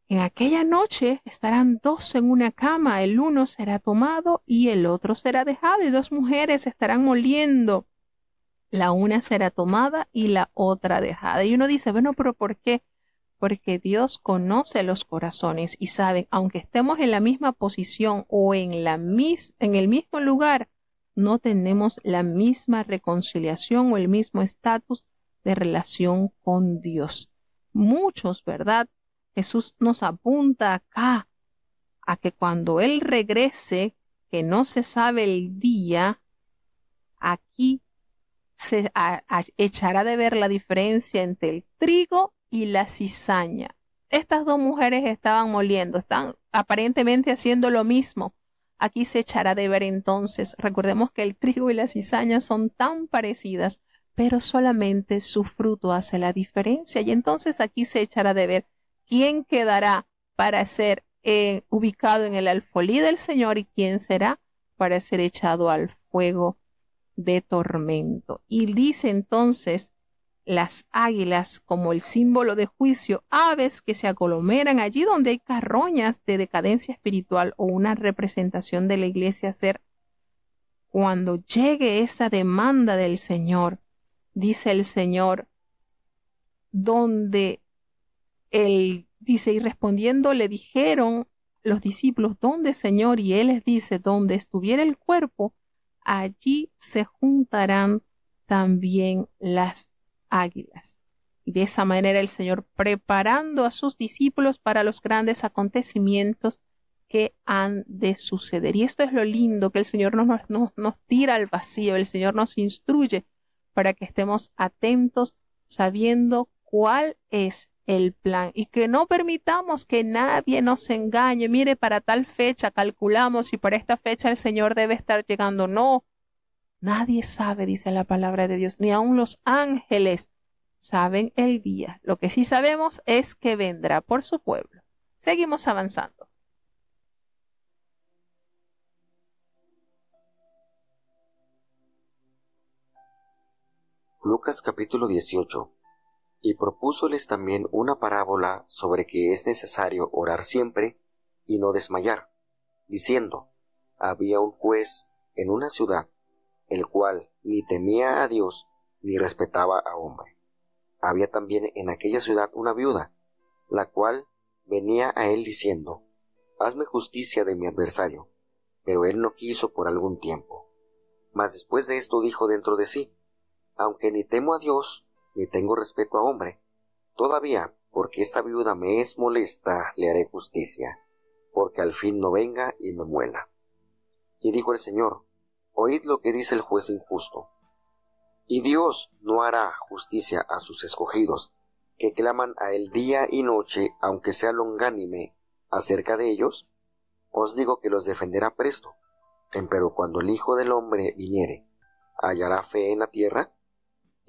En aquella noche estarán dos en una cama, el uno será tomado y el otro será dejado, y dos mujeres estarán moliendo. La una será tomada y la otra dejada. Y uno dice, bueno, pero ¿por qué? Porque Dios conoce los corazones y sabe, aunque estemos en la misma posición o en, la mis en el mismo lugar, no tenemos la misma reconciliación o el mismo estatus de relación con Dios. Muchos, ¿verdad? Jesús nos apunta acá a que cuando Él regrese, que no se sabe el día, aquí se echará de ver la diferencia entre el trigo y la cizaña. Estas dos mujeres estaban moliendo, están aparentemente haciendo lo mismo. Aquí se echará de ver entonces. Recordemos que el trigo y la cizaña son tan parecidas, pero solamente su fruto hace la diferencia. Y entonces aquí se echará de ver quién quedará para ser eh, ubicado en el alfolí del Señor y quién será para ser echado al fuego de tormento. Y dice entonces las águilas como el símbolo de juicio, aves que se aglomeran allí donde hay carroñas de decadencia espiritual o una representación de la iglesia ser cuando llegue esa demanda del Señor, dice el Señor, donde él dice, y respondiendo le dijeron los discípulos, ¿dónde, Señor? Y él les dice, donde estuviera el cuerpo, allí se juntarán también las águilas. Y de esa manera el Señor preparando a sus discípulos para los grandes acontecimientos que han de suceder. Y esto es lo lindo, que el Señor nos, nos tira al vacío, el Señor nos instruye para que estemos atentos sabiendo cuál es el plan y que no permitamos que nadie nos engañe. Mire, para tal fecha calculamos y para esta fecha el Señor debe estar llegando. No, nadie sabe, dice la palabra de Dios, ni aun los ángeles saben el día. Lo que sí sabemos es que vendrá por su pueblo. Seguimos avanzando. Lucas capítulo 18 y propúsoles también una parábola sobre que es necesario orar siempre y no desmayar, diciendo, había un juez en una ciudad, el cual ni temía a Dios ni respetaba a hombre. Había también en aquella ciudad una viuda, la cual venía a él diciendo, Hazme justicia de mi adversario. Pero él no quiso por algún tiempo. Mas después de esto dijo dentro de sí, Aunque ni temo a Dios, ni tengo respeto a hombre. Todavía, porque esta viuda me es molesta, le haré justicia, porque al fin no venga y me muela. Y dijo el Señor, oíd lo que dice el juez injusto. Y Dios no hará justicia a sus escogidos, que claman a él día y noche, aunque sea longánime, acerca de ellos, os digo que los defenderá presto. Empero cuando el Hijo del Hombre viniere, ¿hallará fe en la tierra?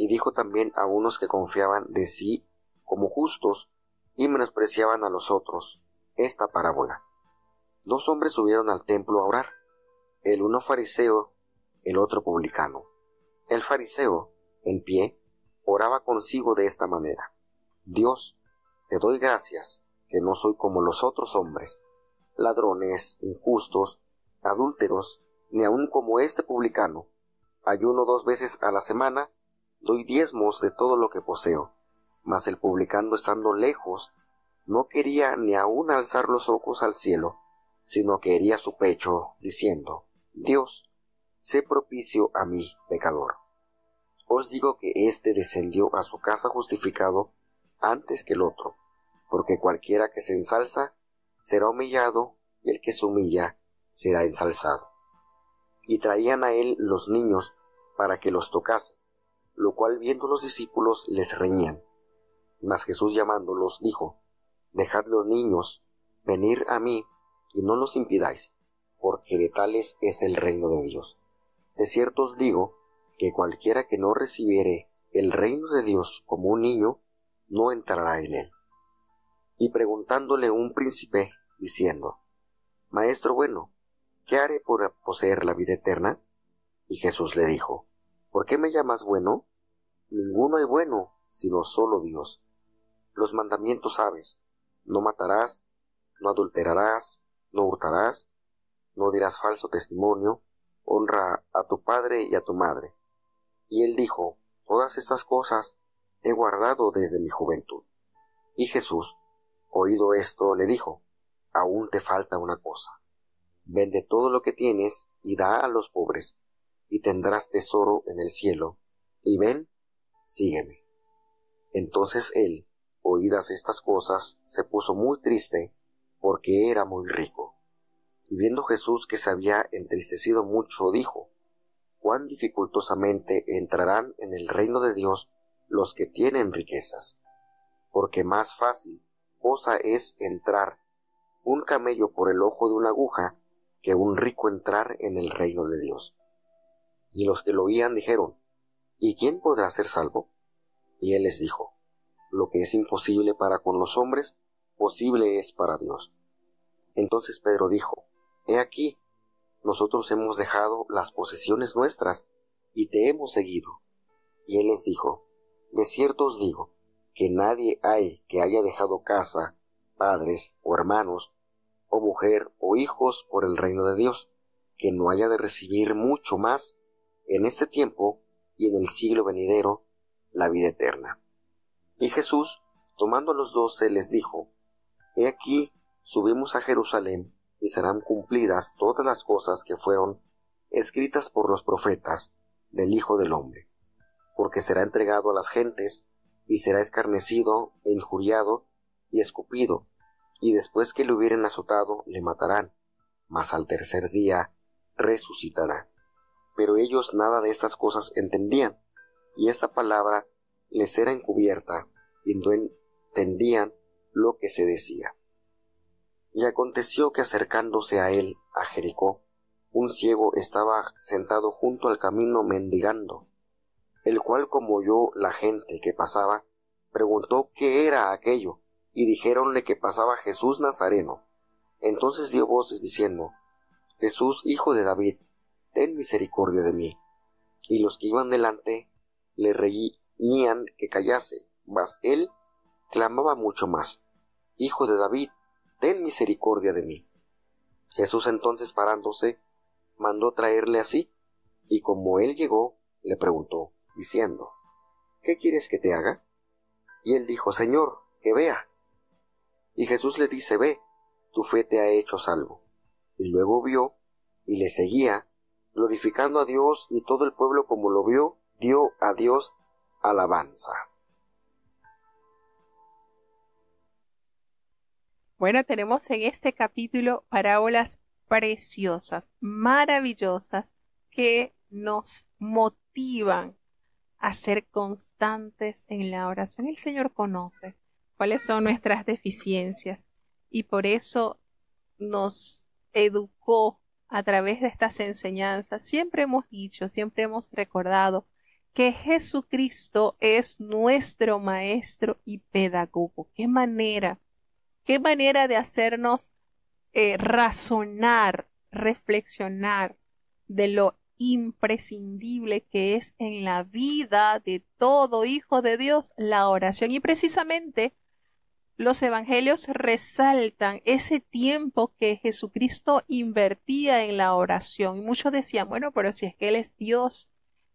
y dijo también a unos que confiaban de sí como justos y menospreciaban a los otros esta parábola. Dos hombres subieron al templo a orar, el uno fariseo, el otro publicano. El fariseo, en pie, oraba consigo de esta manera. Dios, te doy gracias que no soy como los otros hombres, ladrones, injustos, adúlteros, ni aun como este publicano. Ayuno dos veces a la semana doy diezmos de todo lo que poseo. Mas el publicando estando lejos, no quería ni aun alzar los ojos al cielo, sino que hería su pecho, diciendo, Dios, sé propicio a mí, pecador. Os digo que éste descendió a su casa justificado antes que el otro, porque cualquiera que se ensalza será humillado, y el que se humilla será ensalzado. Y traían a él los niños para que los tocase, lo cual viendo los discípulos les reñían. Mas Jesús llamándolos dijo, Dejad los niños, venir a mí, y no los impidáis, porque de tales es el reino de Dios. De cierto os digo, que cualquiera que no recibiere el reino de Dios como un niño, no entrará en él. Y preguntándole un príncipe, diciendo, Maestro bueno, ¿qué haré por poseer la vida eterna? Y Jesús le dijo, ¿Por qué me llamas bueno? Ninguno es bueno, sino solo Dios. Los mandamientos sabes, no matarás, no adulterarás, no hurtarás, no dirás falso testimonio, honra a tu padre y a tu madre. Y él dijo, todas estas cosas he guardado desde mi juventud. Y Jesús, oído esto, le dijo, aún te falta una cosa. Vende todo lo que tienes y da a los pobres, y tendrás tesoro en el cielo, y ven, sígueme. Entonces él, oídas estas cosas, se puso muy triste porque era muy rico. Y viendo Jesús que se había entristecido mucho, dijo, cuán dificultosamente entrarán en el reino de Dios los que tienen riquezas, porque más fácil cosa es entrar un camello por el ojo de una aguja que un rico entrar en el reino de Dios. Y los que lo oían dijeron, ¿Y quién podrá ser salvo? Y él les dijo, Lo que es imposible para con los hombres, posible es para Dios. Entonces Pedro dijo, He aquí, nosotros hemos dejado las posesiones nuestras y te hemos seguido. Y él les dijo, De cierto os digo, que nadie hay que haya dejado casa, padres o hermanos, o mujer o hijos por el reino de Dios, que no haya de recibir mucho más en este tiempo y en el siglo venidero la vida eterna. Y Jesús, tomando a los doce, les dijo, He aquí, subimos a Jerusalén, y serán cumplidas todas las cosas que fueron escritas por los profetas del Hijo del Hombre, porque será entregado a las gentes, y será escarnecido, e injuriado, y escupido, y después que le hubieren azotado, le matarán, mas al tercer día resucitará pero ellos nada de estas cosas entendían, y esta palabra les era encubierta, y no entendían lo que se decía. Y aconteció que acercándose a él, a Jericó, un ciego estaba sentado junto al camino mendigando, el cual como oyó la gente que pasaba, preguntó qué era aquello, y dijéronle que pasaba Jesús Nazareno. Entonces dio voces diciendo, Jesús, hijo de David, ten misericordia de mí. Y los que iban delante le reñían que callase, mas él clamaba mucho más, Hijo de David, ten misericordia de mí. Jesús entonces parándose, mandó traerle así, y como él llegó, le preguntó, diciendo, ¿Qué quieres que te haga? Y él dijo, Señor, que vea. Y Jesús le dice, Ve, tu fe te ha hecho salvo. Y luego vio, y le seguía, glorificando a Dios y todo el pueblo como lo vio, dio a Dios alabanza. Bueno, tenemos en este capítulo parábolas preciosas, maravillosas, que nos motivan a ser constantes en la oración. El Señor conoce cuáles son nuestras deficiencias y por eso nos educó a través de estas enseñanzas, siempre hemos dicho, siempre hemos recordado que Jesucristo es nuestro maestro y pedagogo. Qué manera, qué manera de hacernos eh, razonar, reflexionar de lo imprescindible que es en la vida de todo hijo de Dios la oración. Y precisamente los evangelios resaltan ese tiempo que Jesucristo invertía en la oración. Y muchos decían, bueno, pero si es que Él es Dios,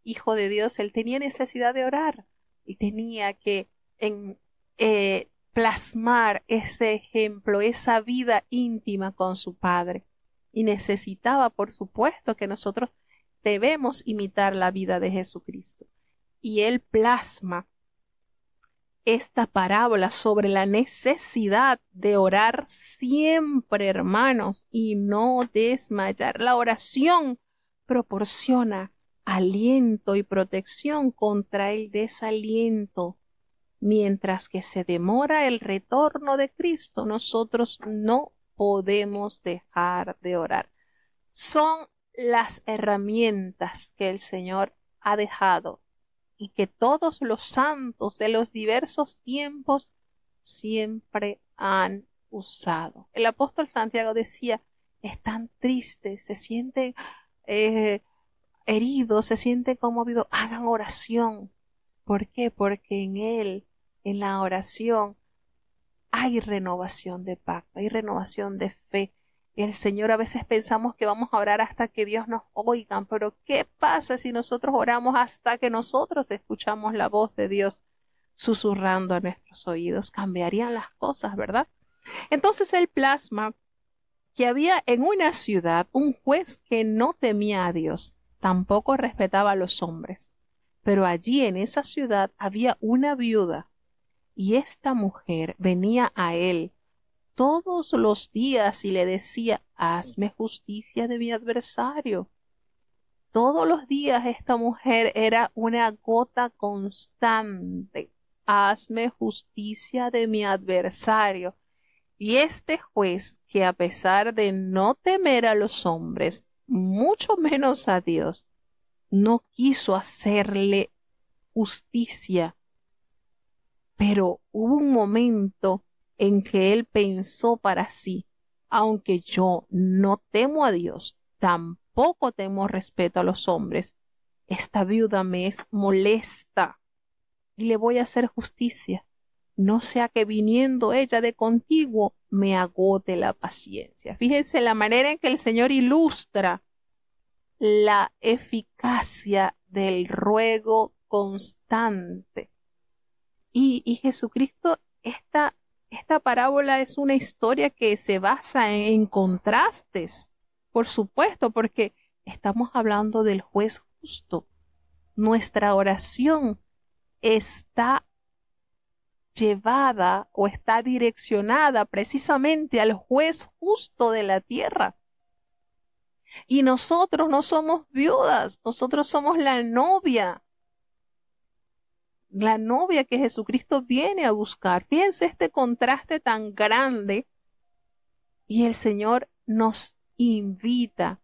Hijo de Dios, Él tenía necesidad de orar y tenía que en, eh, plasmar ese ejemplo, esa vida íntima con su Padre. Y necesitaba, por supuesto, que nosotros debemos imitar la vida de Jesucristo. Y Él plasma esta parábola sobre la necesidad de orar siempre, hermanos, y no desmayar. La oración proporciona aliento y protección contra el desaliento. Mientras que se demora el retorno de Cristo, nosotros no podemos dejar de orar. Son las herramientas que el Señor ha dejado y que todos los santos de los diversos tiempos siempre han usado. El apóstol Santiago decía, están tristes, se sienten eh, heridos, se sienten conmovidos, hagan oración. ¿Por qué? Porque en él, en la oración, hay renovación de pacto, hay renovación de fe, el Señor a veces pensamos que vamos a orar hasta que Dios nos oiga, pero ¿qué pasa si nosotros oramos hasta que nosotros escuchamos la voz de Dios susurrando a nuestros oídos? Cambiarían las cosas, ¿verdad? Entonces él plasma que había en una ciudad un juez que no temía a Dios, tampoco respetaba a los hombres. Pero allí en esa ciudad había una viuda, y esta mujer venía a él todos los días y le decía hazme justicia de mi adversario. Todos los días esta mujer era una gota constante. Hazme justicia de mi adversario. Y este juez, que a pesar de no temer a los hombres, mucho menos a Dios, no quiso hacerle justicia. Pero hubo un momento en que él pensó para sí, aunque yo no temo a Dios, tampoco temo respeto a los hombres, esta viuda me es molesta y le voy a hacer justicia. No sea que viniendo ella de contigo me agote la paciencia. Fíjense la manera en que el Señor ilustra la eficacia del ruego constante. Y, y Jesucristo, esta esta parábola es una historia que se basa en, contrastes, por supuesto, porque estamos hablando del juez justo. Nuestra oración está llevada o está direccionada precisamente al juez justo de la tierra. Y nosotros no somos viudas, nosotros somos la novia la novia que Jesucristo viene a buscar. Fíjense este contraste tan grande y el Señor nos invita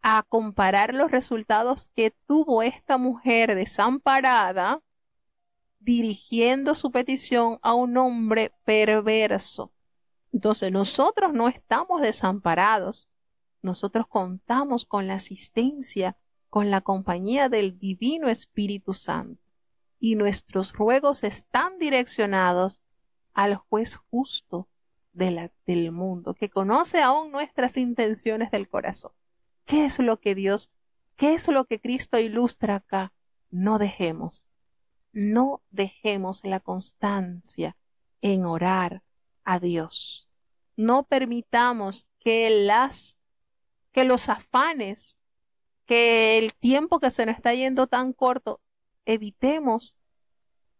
a comparar los resultados que tuvo esta mujer desamparada dirigiendo su petición a un hombre perverso. Entonces nosotros no estamos desamparados, nosotros contamos con la asistencia, con la compañía del Divino Espíritu Santo y nuestros ruegos están direccionados al juez justo del mundo, que conoce aún nuestras intenciones del corazón. ¿Qué es lo que Dios, qué es lo que Cristo ilustra acá? No dejemos, no dejemos la constancia en orar a Dios. No permitamos que las, que los afanes, que el tiempo que se nos está yendo tan corto evitemos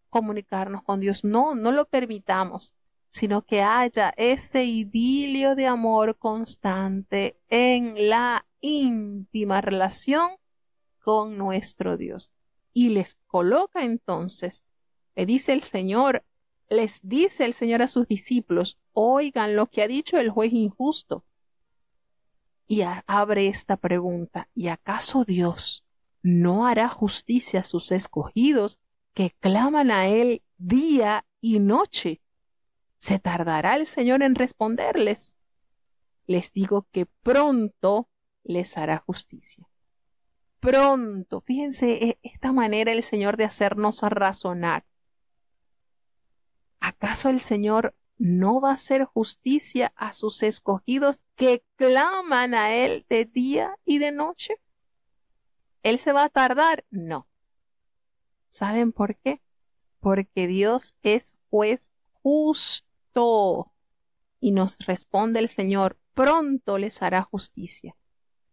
comunicarnos con Dios. No, no lo permitamos, sino que haya ese idilio de amor constante en la íntima relación con nuestro Dios. Y les coloca entonces, le dice el Señor, les dice el Señor a sus discípulos, oigan lo que ha dicho el juez injusto. Y abre esta pregunta, ¿y acaso Dios no hará justicia a sus escogidos que claman a Él día y noche. ¿Se tardará el Señor en responderles? Les digo que pronto les hará justicia. Pronto, fíjense e, esta manera el Señor de hacernos razonar. ¿Acaso el Señor no va a hacer justicia a sus escogidos que claman a Él de día y de noche? ¿Él se va a tardar? No. ¿Saben por qué? Porque Dios es juez justo. Y nos responde el Señor, pronto les hará justicia.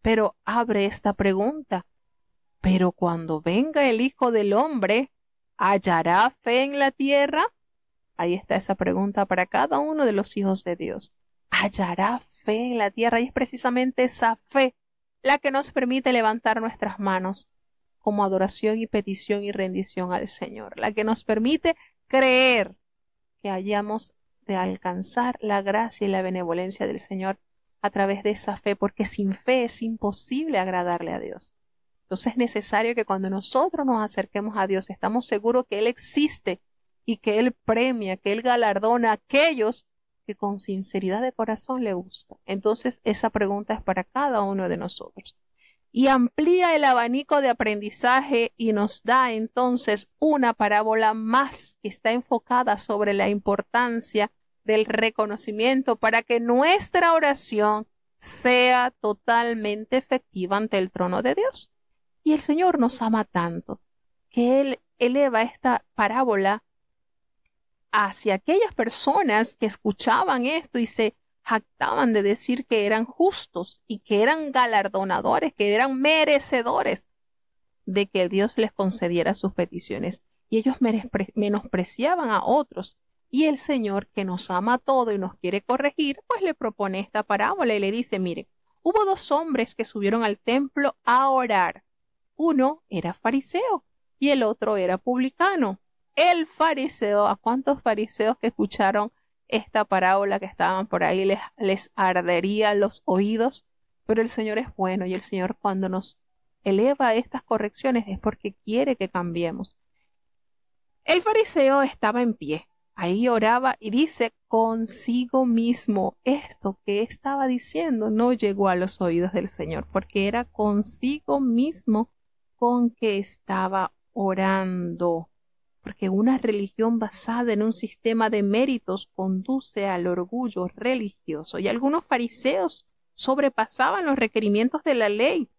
Pero abre esta pregunta. Pero cuando venga el Hijo del Hombre, ¿hallará fe en la tierra? Ahí está esa pregunta para cada uno de los hijos de Dios. ¿Hallará fe en la tierra? Y es precisamente esa fe la que nos permite levantar nuestras manos como adoración y petición y rendición al Señor, la que nos permite creer que hayamos de alcanzar la gracia y la benevolencia del Señor a través de esa fe, porque sin fe es imposible agradarle a Dios. Entonces es necesario que cuando nosotros nos acerquemos a Dios, estamos seguros que Él existe y que Él premia, que Él galardona a aquellos que con sinceridad de corazón le gusta. Entonces esa pregunta es para cada uno de nosotros. Y amplía el abanico de aprendizaje y nos da entonces una parábola más que está enfocada sobre la importancia del reconocimiento para que nuestra oración sea totalmente efectiva ante el trono de Dios. Y el Señor nos ama tanto que Él eleva esta parábola hacia aquellas personas que escuchaban esto y se jactaban de decir que eran justos y que eran galardonadores, que eran merecedores de que Dios les concediera sus peticiones. Y ellos menospreciaban a otros. Y el Señor, que nos ama todo y nos quiere corregir, pues le propone esta parábola y le dice, mire, hubo dos hombres que subieron al templo a orar. Uno era fariseo y el otro era publicano el fariseo, a cuántos fariseos que escucharon esta parábola que estaban por ahí les, les ardería los oídos, pero el Señor es bueno y el Señor cuando nos eleva estas correcciones es porque quiere que cambiemos. El fariseo estaba en pie, ahí oraba y dice consigo mismo, esto que estaba diciendo no llegó a los oídos del Señor, porque era consigo mismo con que estaba orando porque una religión basada en un sistema de méritos conduce al orgullo religioso y algunos fariseos sobrepasaban los requerimientos de la ley.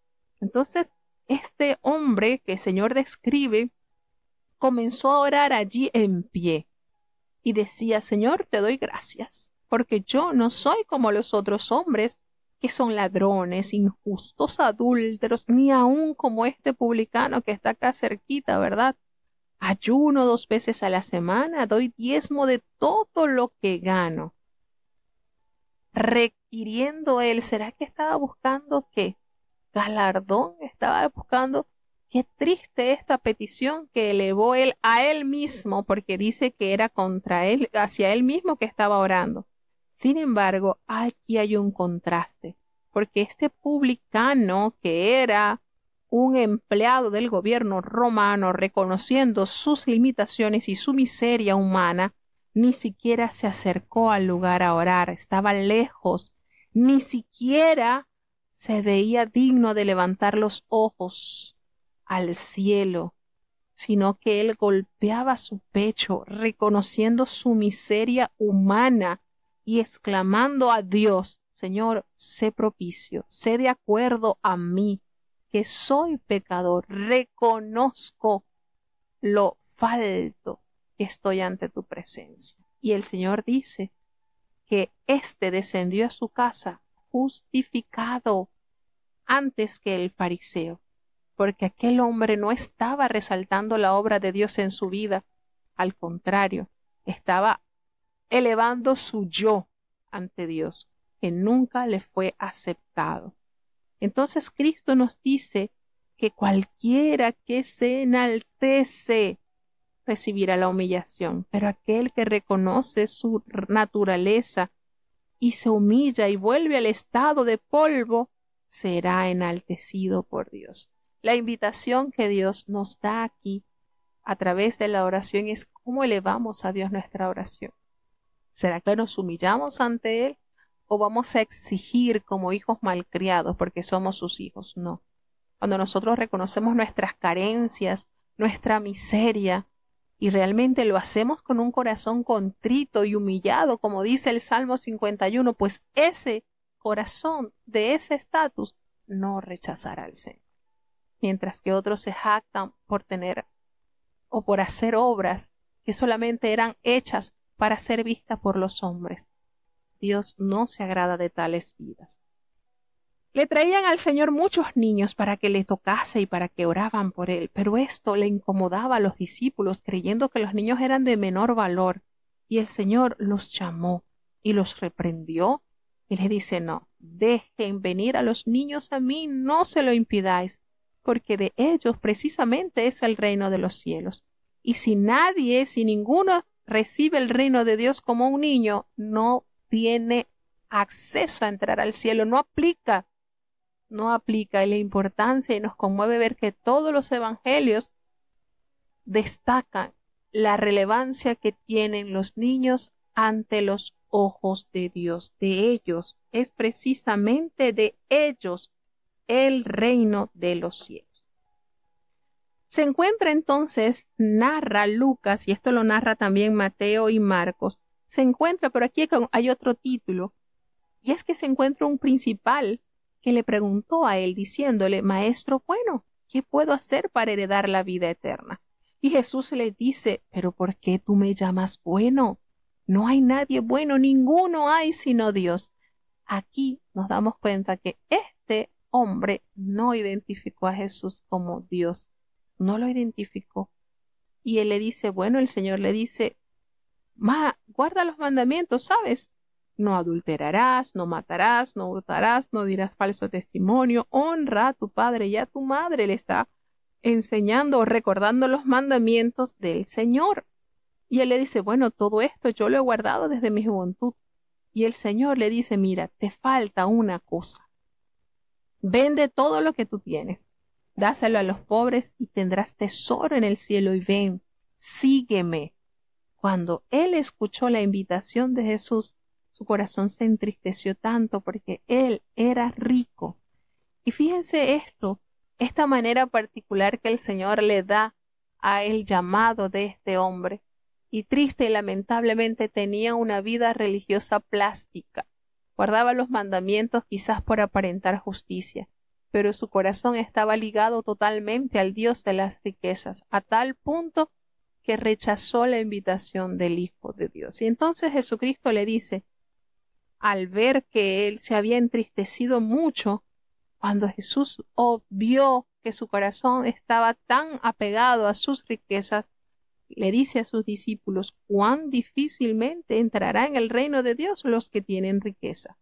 Entonces, este hombre que el Señor describe comenzó a orar allí en pie y decía, Señor, te doy gracias, porque yo no soy como los otros hombres, que son ladrones, injustos, adúlteros, ni aun como este publicano que está acá cerquita, ¿verdad? Ayuno dos veces a la semana, doy diezmo de todo lo que gano. Requiriendo él, ¿será que estaba buscando qué? Galardón, estaba buscando. Qué triste esta petición que elevó él a él mismo, porque dice que era contra él, hacia él mismo que estaba orando. Sin embargo, aquí hay un contraste, porque este publicano que era un empleado del gobierno romano, reconociendo sus limitaciones y su miseria humana, ni siquiera se acercó al lugar a orar, estaba lejos, ni siquiera se veía digno de levantar los ojos al cielo, sino que él golpeaba su pecho, reconociendo su miseria humana y exclamando a Dios, Señor, sé propicio, sé de acuerdo a mí, que soy pecador, reconozco lo falto que estoy ante tu presencia. Y el Señor dice que éste descendió a su casa justificado antes que el fariseo, porque aquel hombre no estaba resaltando la obra de Dios en su vida, al contrario, estaba elevando su yo ante Dios, que nunca le fue aceptado. Entonces Cristo nos dice que cualquiera que se enaltece recibirá la humillación, pero aquel que reconoce su naturaleza y se humilla y vuelve al estado de polvo, será enaltecido por Dios. La invitación que Dios nos da aquí a través de la oración es cómo elevamos a Dios nuestra oración. ¿Será que nos humillamos ante Él? o vamos a exigir como hijos malcriados porque somos sus hijos, no. Cuando nosotros reconocemos nuestras carencias, nuestra miseria, y realmente lo hacemos con un corazón contrito y humillado, como dice el Salmo 51, pues ese corazón de ese estatus no rechazará al Señor. Mientras que otros se jactan por tener o por hacer obras que solamente eran hechas para ser vistas por los hombres. Dios no se agrada de tales vidas. Le traían al Señor muchos niños para que le tocase y para que oraban por él, pero esto le incomodaba a los discípulos creyendo que los niños eran de menor valor, y el Señor los llamó y los reprendió y le dice, no, dejen venir a los niños a mí, no se lo impidáis, porque de ellos precisamente es el reino de los cielos. Y si nadie, si ninguno recibe el reino de Dios como un niño, no tiene acceso a entrar al cielo, no aplica, no aplica la importancia y nos conmueve ver que todos los evangelios destacan la relevancia que tienen los niños ante los ojos de Dios, de ellos, es precisamente de ellos el reino de los cielos. Se encuentra entonces, narra Lucas, y esto lo narra también Mateo y Marcos, se encuentra, pero aquí hay otro título, y es que se encuentra un principal que le preguntó a él diciéndole, Maestro bueno, ¿qué puedo hacer para heredar la vida eterna? Y Jesús le dice, pero ¿por qué tú me llamas bueno? No hay nadie bueno, ninguno hay sino Dios. Aquí nos damos cuenta que este hombre no identificó a Jesús como Dios, no lo identificó. Y él le dice, bueno, el Señor le dice, Ma, guarda los mandamientos, ¿sabes? No adulterarás, no matarás, no hurtarás, no dirás falso testimonio, honra a tu padre y a tu madre. Le está enseñando o recordando los mandamientos del Señor. Y él le dice, bueno, todo esto yo lo he guardado desde mi juventud. Y el Señor le dice, mira, te falta una cosa. Vende todo lo que tú tienes, dáselo a los pobres y tendrás tesoro en el cielo y ven, sígueme. Cuando él escuchó la invitación de Jesús, su corazón se entristeció tanto porque él era rico. Y fíjense esto, esta manera particular que el Señor le da a el llamado de este hombre. Y triste y lamentablemente tenía una vida religiosa plástica. Guardaba los mandamientos quizás por aparentar justicia, pero su corazón estaba ligado totalmente al Dios de las riquezas, a tal punto que rechazó la invitación del Hijo de Dios. Y entonces Jesucristo le dice, al ver que él se había entristecido mucho, cuando Jesús vio que su corazón estaba tan apegado a sus riquezas, le dice a sus discípulos, cuán difícilmente entrará en el reino de Dios los que tienen riqueza,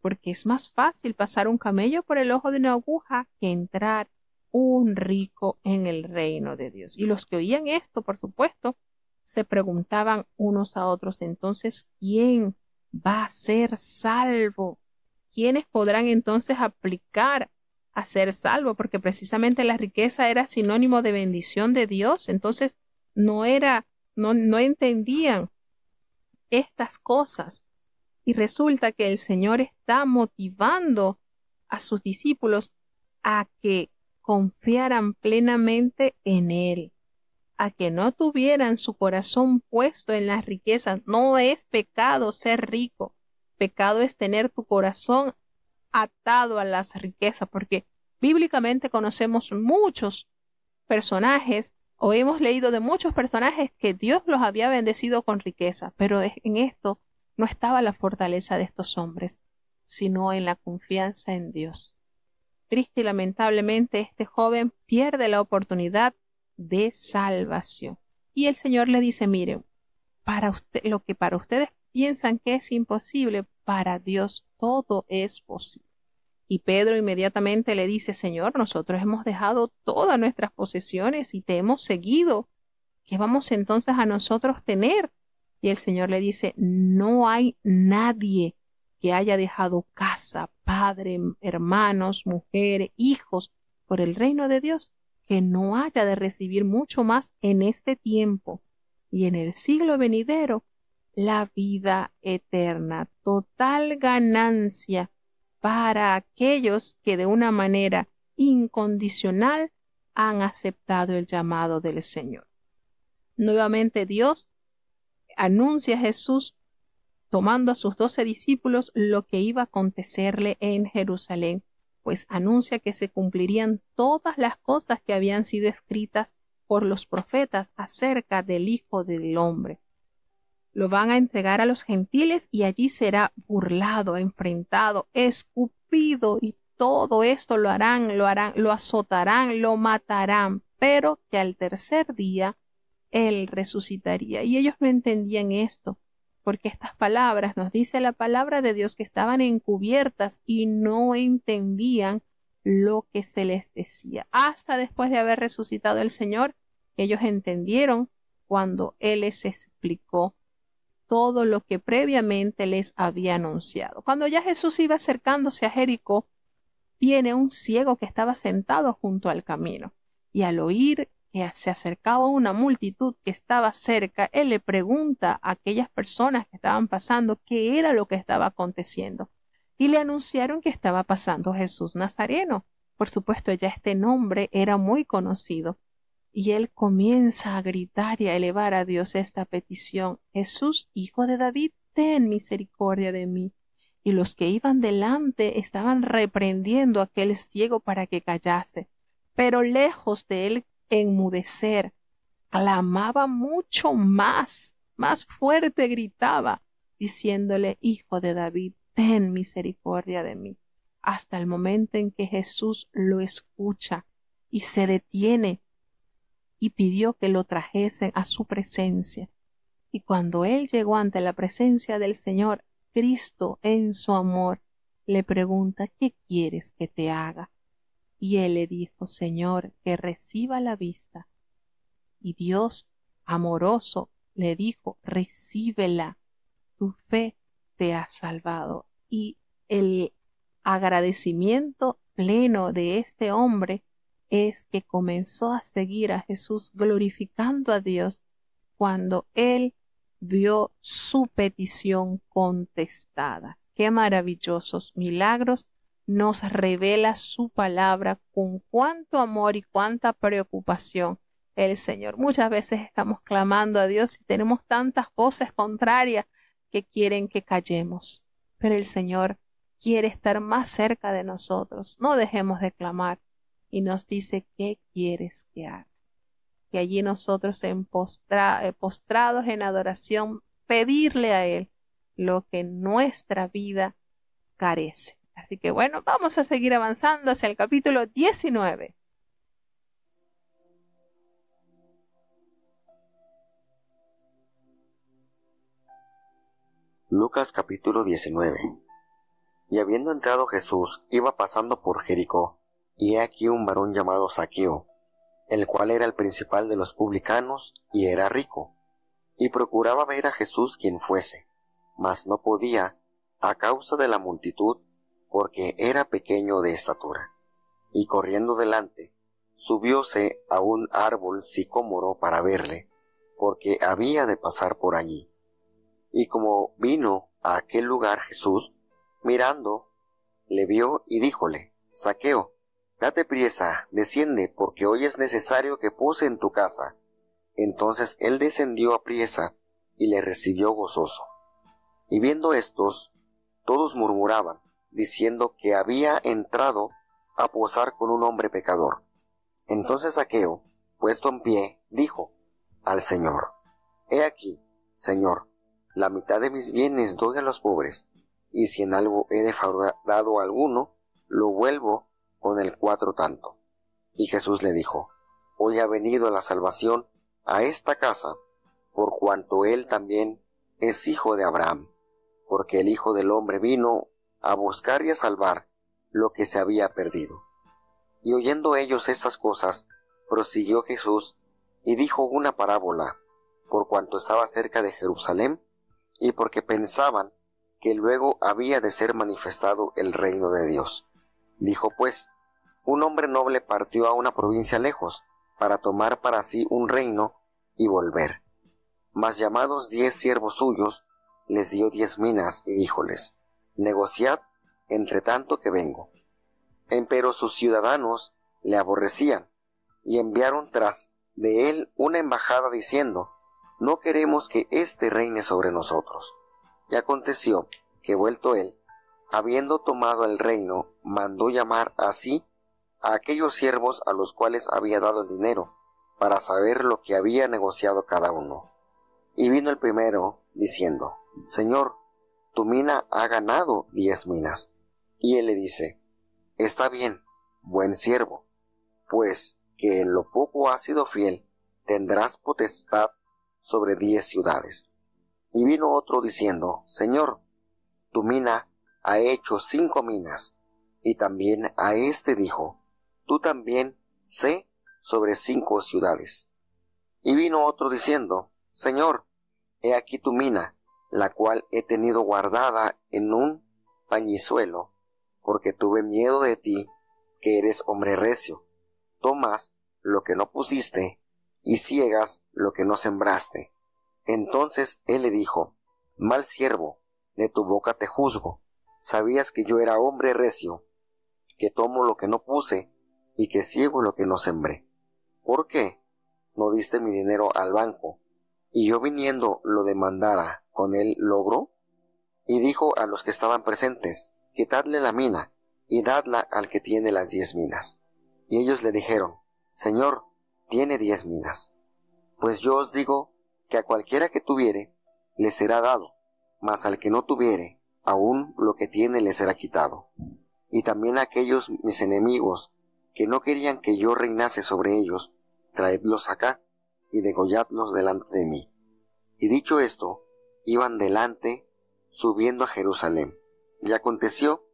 porque es más fácil pasar un camello por el ojo de una aguja que entrar un rico en el reino de Dios. Y los que oían esto, por supuesto, se preguntaban unos a otros, entonces, ¿quién va a ser salvo? ¿Quiénes podrán entonces aplicar a ser salvo? Porque precisamente la riqueza era sinónimo de bendición de Dios, entonces no era, no, no entendían estas cosas. Y resulta que el Señor está motivando a sus discípulos a que confiaran plenamente en Él, a que no tuvieran su corazón puesto en las riquezas. No es pecado ser rico, pecado es tener tu corazón atado a las riquezas, porque bíblicamente conocemos muchos personajes o hemos leído de muchos personajes que Dios los había bendecido con riqueza, pero en esto no estaba la fortaleza de estos hombres, sino en la confianza en Dios. Triste y lamentablemente este joven pierde la oportunidad de salvación. Y el Señor le dice, mire, para usted, lo que para ustedes piensan que es imposible, para Dios todo es posible. Y Pedro inmediatamente le dice, Señor, nosotros hemos dejado todas nuestras posesiones y te hemos seguido. ¿Qué vamos entonces a nosotros tener? Y el Señor le dice, no hay nadie que haya dejado casa, padre, hermanos, mujeres, hijos, por el reino de Dios, que no haya de recibir mucho más en este tiempo y en el siglo venidero la vida eterna, total ganancia para aquellos que de una manera incondicional han aceptado el llamado del Señor. Nuevamente Dios anuncia a Jesús tomando a sus doce discípulos lo que iba a acontecerle en Jerusalén, pues anuncia que se cumplirían todas las cosas que habían sido escritas por los profetas acerca del Hijo del Hombre. Lo van a entregar a los gentiles y allí será burlado, enfrentado, escupido y todo esto lo harán, lo harán, lo azotarán, lo matarán, pero que al tercer día él resucitaría. Y ellos no entendían esto porque estas palabras nos dice la palabra de Dios que estaban encubiertas y no entendían lo que se les decía. Hasta después de haber resucitado el Señor, ellos entendieron cuando Él les explicó todo lo que previamente les había anunciado. Cuando ya Jesús iba acercándose a Jericó, tiene un ciego que estaba sentado junto al camino, y al oír se acercaba una multitud que estaba cerca. Él le pregunta a aquellas personas que estaban pasando qué era lo que estaba aconteciendo. Y le anunciaron que estaba pasando Jesús Nazareno. Por supuesto, ya este nombre era muy conocido. Y él comienza a gritar y a elevar a Dios esta petición. Jesús, hijo de David, ten misericordia de mí. Y los que iban delante estaban reprendiendo a aquel ciego para que callase. Pero lejos de él enmudecer. Clamaba mucho más, más fuerte gritaba, diciéndole, Hijo de David, ten misericordia de mí. Hasta el momento en que Jesús lo escucha y se detiene y pidió que lo trajesen a su presencia. Y cuando él llegó ante la presencia del Señor, Cristo en su amor le pregunta, ¿qué quieres que te haga? Y él le dijo, Señor, que reciba la vista. Y Dios, amoroso, le dijo, recíbela, tu fe te ha salvado. Y el agradecimiento pleno de este hombre es que comenzó a seguir a Jesús glorificando a Dios cuando él vio su petición contestada. Qué maravillosos milagros nos revela su palabra con cuánto amor y cuánta preocupación el Señor. Muchas veces estamos clamando a Dios y tenemos tantas voces contrarias que quieren que callemos, pero el Señor quiere estar más cerca de nosotros. No dejemos de clamar y nos dice, ¿qué quieres que haga? Que allí nosotros en eh, postrados en adoración, pedirle a Él lo que nuestra vida carece. Así que bueno, vamos a seguir avanzando hacia el capítulo 19. Lucas capítulo 19 Y habiendo entrado Jesús, iba pasando por Jericó, y he aquí un varón llamado Saqueo, el cual era el principal de los publicanos y era rico, y procuraba ver a Jesús quien fuese, mas no podía, a causa de la multitud, porque era pequeño de estatura, y corriendo delante, subióse a un árbol sicómoro para verle, porque había de pasar por allí. Y como vino a aquel lugar Jesús, mirando, le vio y díjole, Saqueo, date priesa, desciende, porque hoy es necesario que puse en tu casa. Entonces él descendió a priesa y le recibió gozoso. Y viendo estos, todos murmuraban, diciendo que había entrado a posar con un hombre pecador. Entonces Saqueo, puesto en pie, dijo al Señor, He aquí, Señor, la mitad de mis bienes doy a los pobres, y si en algo he defraudado a alguno, lo vuelvo con el cuatro tanto. Y Jesús le dijo, Hoy ha venido la salvación a esta casa, por cuanto él también es hijo de Abraham, porque el Hijo del Hombre vino a buscar y a salvar lo que se había perdido. Y oyendo ellos estas cosas, prosiguió Jesús y dijo una parábola, por cuanto estaba cerca de Jerusalén, y porque pensaban que luego había de ser manifestado el reino de Dios. Dijo pues, un hombre noble partió a una provincia lejos, para tomar para sí un reino y volver. Mas llamados diez siervos suyos, les dio diez minas y díjoles, negociad entre tanto que vengo. Empero sus ciudadanos le aborrecían y enviaron tras de él una embajada diciendo, no queremos que éste reine sobre nosotros. Y aconteció que vuelto él, habiendo tomado el reino, mandó llamar así a aquellos siervos a los cuales había dado el dinero, para saber lo que había negociado cada uno. Y vino el primero, diciendo, Señor, tu mina ha ganado diez minas. Y él le dice, está bien, buen siervo, pues que en lo poco has sido fiel, tendrás potestad sobre diez ciudades. Y vino otro diciendo, Señor, tu mina ha hecho cinco minas. Y también a éste dijo, tú también sé sobre cinco ciudades. Y vino otro diciendo, Señor, he aquí tu mina, la cual he tenido guardada en un pañizuelo, porque tuve miedo de ti, que eres hombre recio. Tomas lo que no pusiste y ciegas lo que no sembraste. Entonces él le dijo, Mal siervo, de tu boca te juzgo. Sabías que yo era hombre recio, que tomo lo que no puse y que ciego lo que no sembré. ¿Por qué no diste mi dinero al banco y yo viniendo lo demandara? con él logró, y dijo a los que estaban presentes, quitadle la mina, y dadla al que tiene las diez minas. Y ellos le dijeron, Señor, tiene diez minas. Pues yo os digo que a cualquiera que tuviere, le será dado, mas al que no tuviere, aun lo que tiene le será quitado. Y también a aquellos mis enemigos, que no querían que yo reinase sobre ellos, traedlos acá, y degolladlos delante de mí. Y dicho esto, iban delante, subiendo a Jerusalén. Y aconteció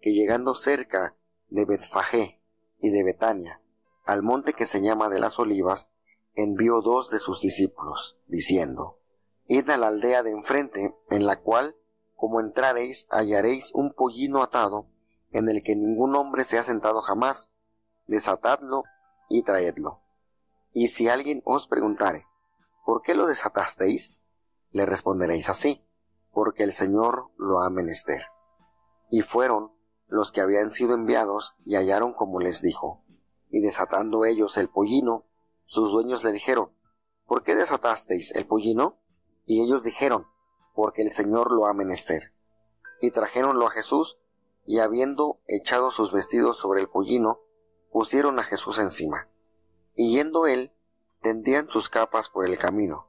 que llegando cerca de Betfagé y de Betania, al monte que se llama de las olivas, envió dos de sus discípulos, diciendo, Id a la aldea de enfrente, en la cual, como entraréis, hallaréis un pollino atado, en el que ningún hombre se ha sentado jamás, desatadlo y traedlo. Y si alguien os preguntare, ¿por qué lo desatasteis? le responderéis así, porque el Señor lo ha menester. Y fueron los que habían sido enviados y hallaron como les dijo. Y desatando ellos el pollino, sus dueños le dijeron, ¿por qué desatasteis el pollino? Y ellos dijeron, porque el Señor lo ha menester. Y trajeronlo a Jesús, y habiendo echado sus vestidos sobre el pollino, pusieron a Jesús encima. Y yendo él, tendían sus capas por el camino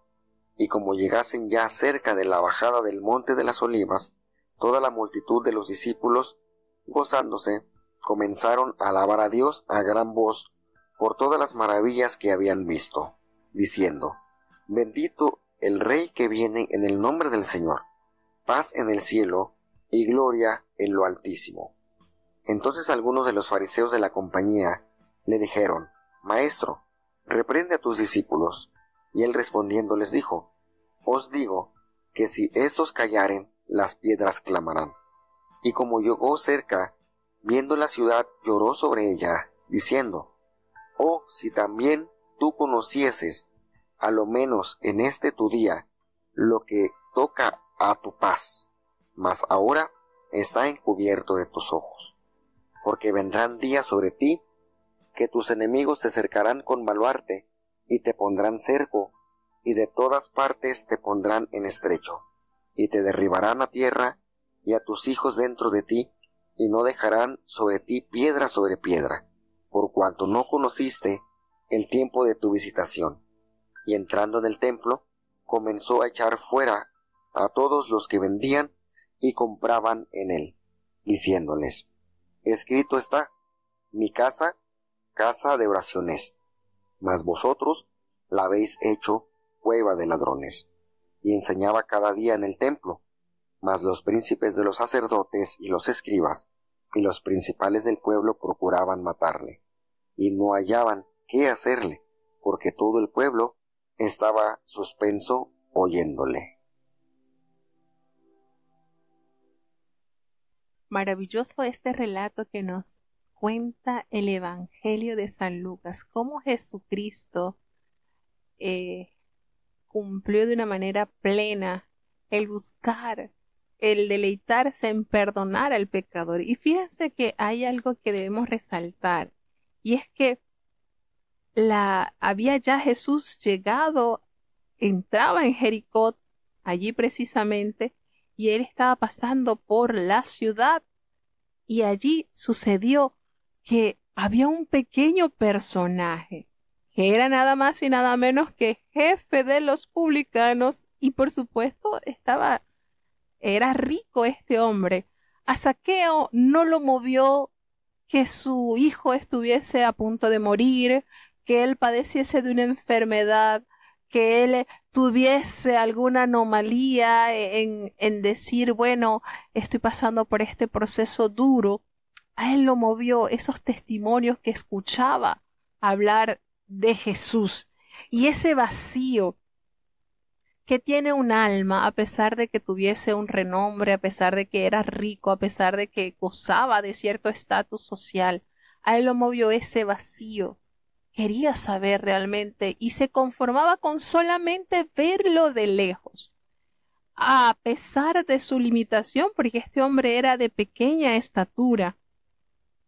y como llegasen ya cerca de la bajada del monte de las olivas, toda la multitud de los discípulos, gozándose, comenzaron a alabar a Dios a gran voz por todas las maravillas que habían visto, diciendo, Bendito el Rey que viene en el nombre del Señor, paz en el cielo y gloria en lo altísimo. Entonces algunos de los fariseos de la compañía le dijeron, Maestro, reprende a tus discípulos. Y él respondiendo les dijo, Os digo que si estos callaren, las piedras clamarán. Y como llegó cerca, viendo la ciudad, lloró sobre ella, diciendo, Oh, si también tú conocieses, a lo menos en este tu día, lo que toca a tu paz, mas ahora está encubierto de tus ojos. Porque vendrán días sobre ti que tus enemigos te cercarán con baluarte y te pondrán cerco, y de todas partes te pondrán en estrecho, y te derribarán a tierra, y a tus hijos dentro de ti, y no dejarán sobre ti piedra sobre piedra, por cuanto no conociste el tiempo de tu visitación. Y entrando en el templo, comenzó a echar fuera a todos los que vendían y compraban en él, diciéndoles, Escrito está, mi casa, casa de oraciones, mas vosotros la habéis hecho cueva de ladrones. Y enseñaba cada día en el templo, mas los príncipes de los sacerdotes y los escribas y los principales del pueblo procuraban matarle, y no hallaban qué hacerle, porque todo el pueblo estaba suspenso oyéndole. Maravilloso este relato que nos cuenta el Evangelio de San Lucas, cómo Jesucristo eh, cumplió de una manera plena el buscar, el deleitarse en perdonar al pecador. Y fíjense que hay algo que debemos resaltar, y es que la, había ya Jesús llegado, entraba en Jericó, allí precisamente, y él estaba pasando por la ciudad y allí sucedió que había un pequeño personaje que era nada más y nada menos que jefe de los publicanos y por supuesto estaba era rico este hombre. A Saqueo no lo movió que su hijo estuviese a punto de morir, que él padeciese de una enfermedad, que él tuviese alguna anomalía en, en decir, bueno, estoy pasando por este proceso duro a él lo movió esos testimonios que escuchaba hablar de Jesús y ese vacío que tiene un alma a pesar de que tuviese un renombre, a pesar de que era rico, a pesar de que gozaba de cierto estatus social. A él lo movió ese vacío. Quería saber realmente y se conformaba con solamente verlo de lejos. A pesar de su limitación, porque este hombre era de pequeña estatura,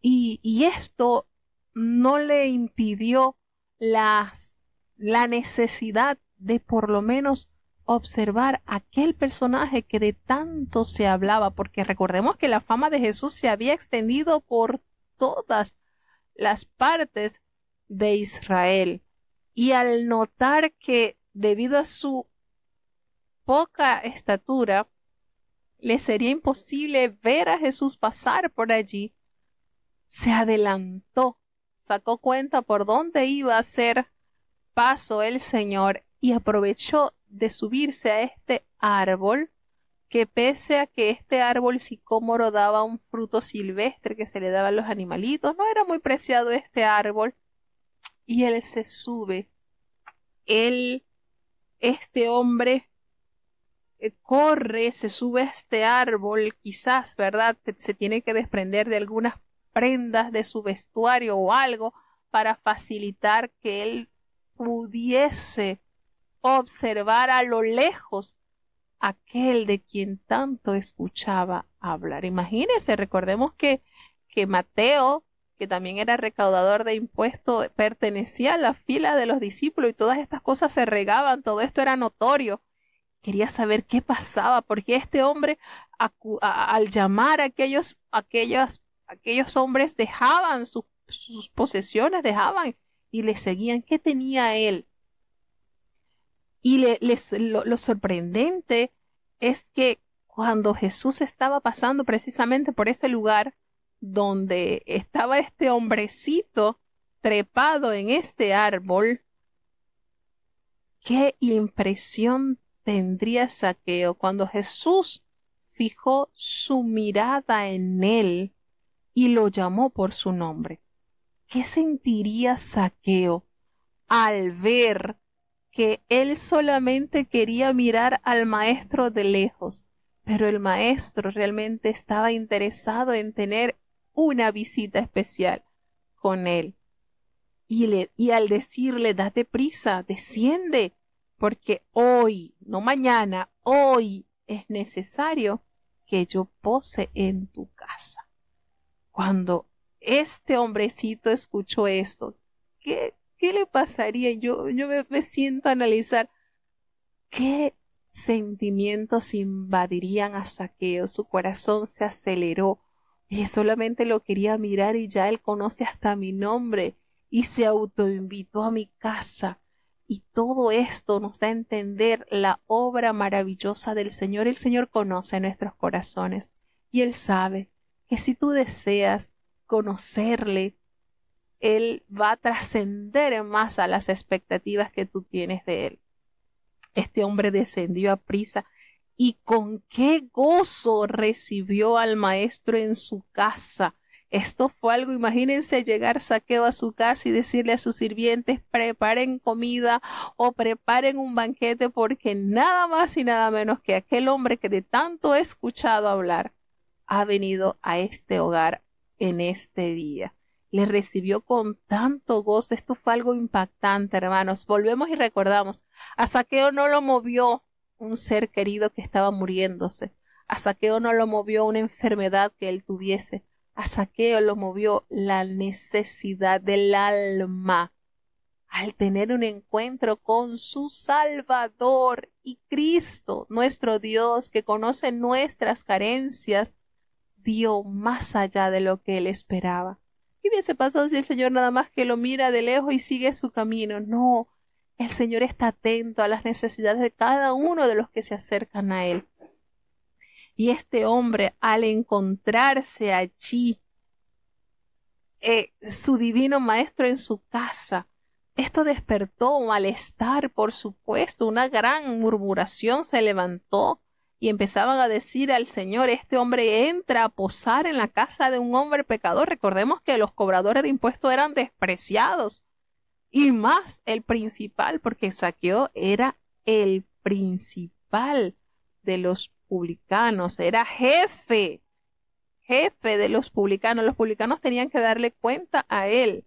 y, esto no le impidió las, la necesidad de por lo menos observar aquel personaje que de tanto se hablaba, porque recordemos que la fama de Jesús se había extendido por todas las partes de Israel. Y al notar que debido a su poca estatura, le sería imposible ver a Jesús pasar por allí, se adelantó, sacó cuenta por dónde iba a ser paso el Señor y aprovechó de subirse a este árbol que pese a que este árbol sicómoro daba un fruto silvestre que se le daba a los animalitos, no era muy preciado este árbol, y él se sube. Él, este hombre, eh, corre, se sube a este árbol, quizás, ¿verdad? Se tiene que desprender de algunas prendas de su vestuario o algo para facilitar que él pudiese observar a lo lejos aquel de quien tanto escuchaba hablar. Imagínense, recordemos que, que Mateo, que también era recaudador de impuestos, pertenecía a la fila de los discípulos y todas estas cosas se regaban, todo esto era notorio. Quería saber qué pasaba, porque este hombre, al llamar a aquellos, aquellas aquellos hombres dejaban sus, posesiones, dejaban y le seguían. ¿Qué tenía él? Y lo sorprendente es que cuando Jesús estaba pasando precisamente por ese lugar donde estaba este hombrecito trepado en este árbol, qué impresión tendría Saqueo cuando Jesús fijó su mirada en él y lo llamó por su nombre. ¿Qué sentiría Saqueo al ver que él solamente quería mirar al maestro de lejos, pero el maestro realmente estaba interesado en tener una visita especial con él? Y, y al decirle, date prisa, desciende, porque hoy, no mañana, hoy es necesario que yo pose en tu casa. Cuando este hombrecito escuchó esto, ¿qué, qué le pasaría? Yo, yo me, me siento a analizar qué sentimientos invadirían a Saqueo, su corazón se aceleró, y solamente lo quería mirar y ya él conoce hasta mi nombre, y se autoinvitó a mi casa. Y todo esto nos da a entender la obra maravillosa del Señor. El Señor conoce nuestros corazones y Él sabe que si tú deseas conocerle, Él va a trascender más a las expectativas que tú tienes de Él. Este hombre descendió a prisa y con qué gozo recibió al maestro en su casa. Esto fue algo, imagínense llegar saqueo a su casa y decirle a sus sirvientes preparen comida o preparen un banquete porque nada más y nada menos que aquel hombre que de tanto he escuchado hablar ha venido a este hogar en este día. Le recibió con tanto gozo. Esto fue algo impactante, hermanos. Volvemos y recordamos. A Saqueo no lo movió un ser querido que estaba muriéndose. A Saqueo no lo movió una enfermedad que él tuviese. A Saqueo lo movió la necesidad del alma al tener un encuentro con su Salvador y Cristo, nuestro Dios, que conoce nuestras carencias, dio más allá de lo que él esperaba. ¿Qué hubiese pasado si el Señor nada más que lo mira de lejos y sigue su camino? No, el Señor está atento a las necesidades de cada uno de los que se acercan a Él. Y este hombre, al encontrarse allí, eh, su divino maestro en su casa, esto despertó malestar, por supuesto, una gran murmuración se levantó, y empezaban a decir al Señor, este hombre entra a posar en la casa de un hombre pecador. Recordemos que los cobradores de impuestos eran despreciados y más el principal, porque Saqueo era el principal de los publicanos, era jefe, jefe de los publicanos. Los publicanos tenían que darle cuenta a él.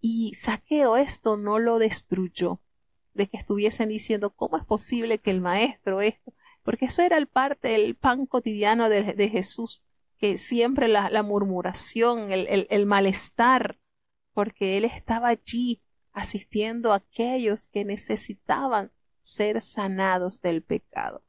Y Saqueo esto no lo destruyó, de que estuviesen diciendo, ¿cómo es posible que el maestro esto? porque eso era el parte del pan cotidiano de, Jesús, que siempre la, murmuración, el, el, malestar, porque Él estaba allí asistiendo a aquellos que necesitaban ser sanados del pecado.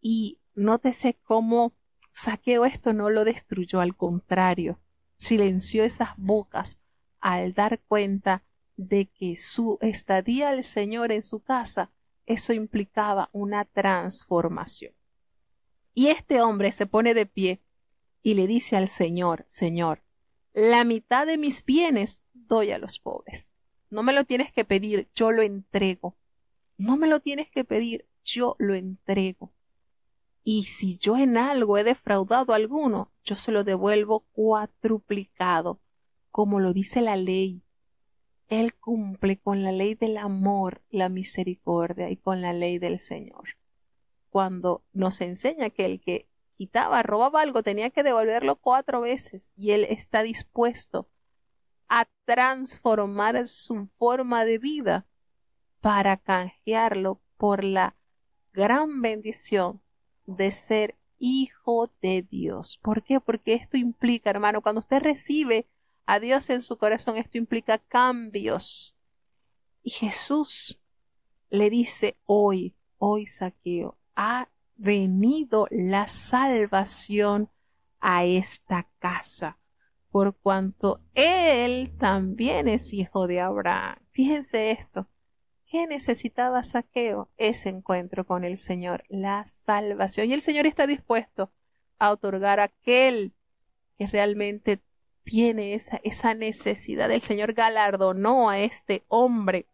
Y nótese cómo saqueo esto no lo destruyó, al contrario, silenció esas bocas al dar cuenta de que su estadía el Señor en su casa eso implicaba una transformación. Y este hombre se pone de pie y le dice al Señor, Señor, la mitad de mis bienes doy a los pobres. No me lo tienes que pedir, yo lo entrego. No me lo tienes que pedir, yo lo entrego. Y si yo en algo he defraudado a alguno, yo se lo devuelvo cuatruplicado, como lo dice la ley. Él cumple con la ley del amor, la misericordia y con la ley del Señor. Cuando nos enseña que el que quitaba, robaba algo, tenía que devolverlo cuatro veces y Él está dispuesto a transformar su forma de vida para canjearlo por la gran bendición de ser hijo de Dios. ¿Por qué? Porque esto implica, hermano, cuando usted recibe a Dios en su corazón. Esto implica cambios. Y Jesús le dice hoy, hoy saqueo, ha venido la salvación a esta casa, por cuanto él también es hijo de Abraham. Fíjense esto. ¿Qué necesitaba saqueo? Ese encuentro con el Señor, la salvación. Y el Señor está dispuesto a otorgar a aquel que realmente tiene esa, esa necesidad. El Señor galardonó a este hombre.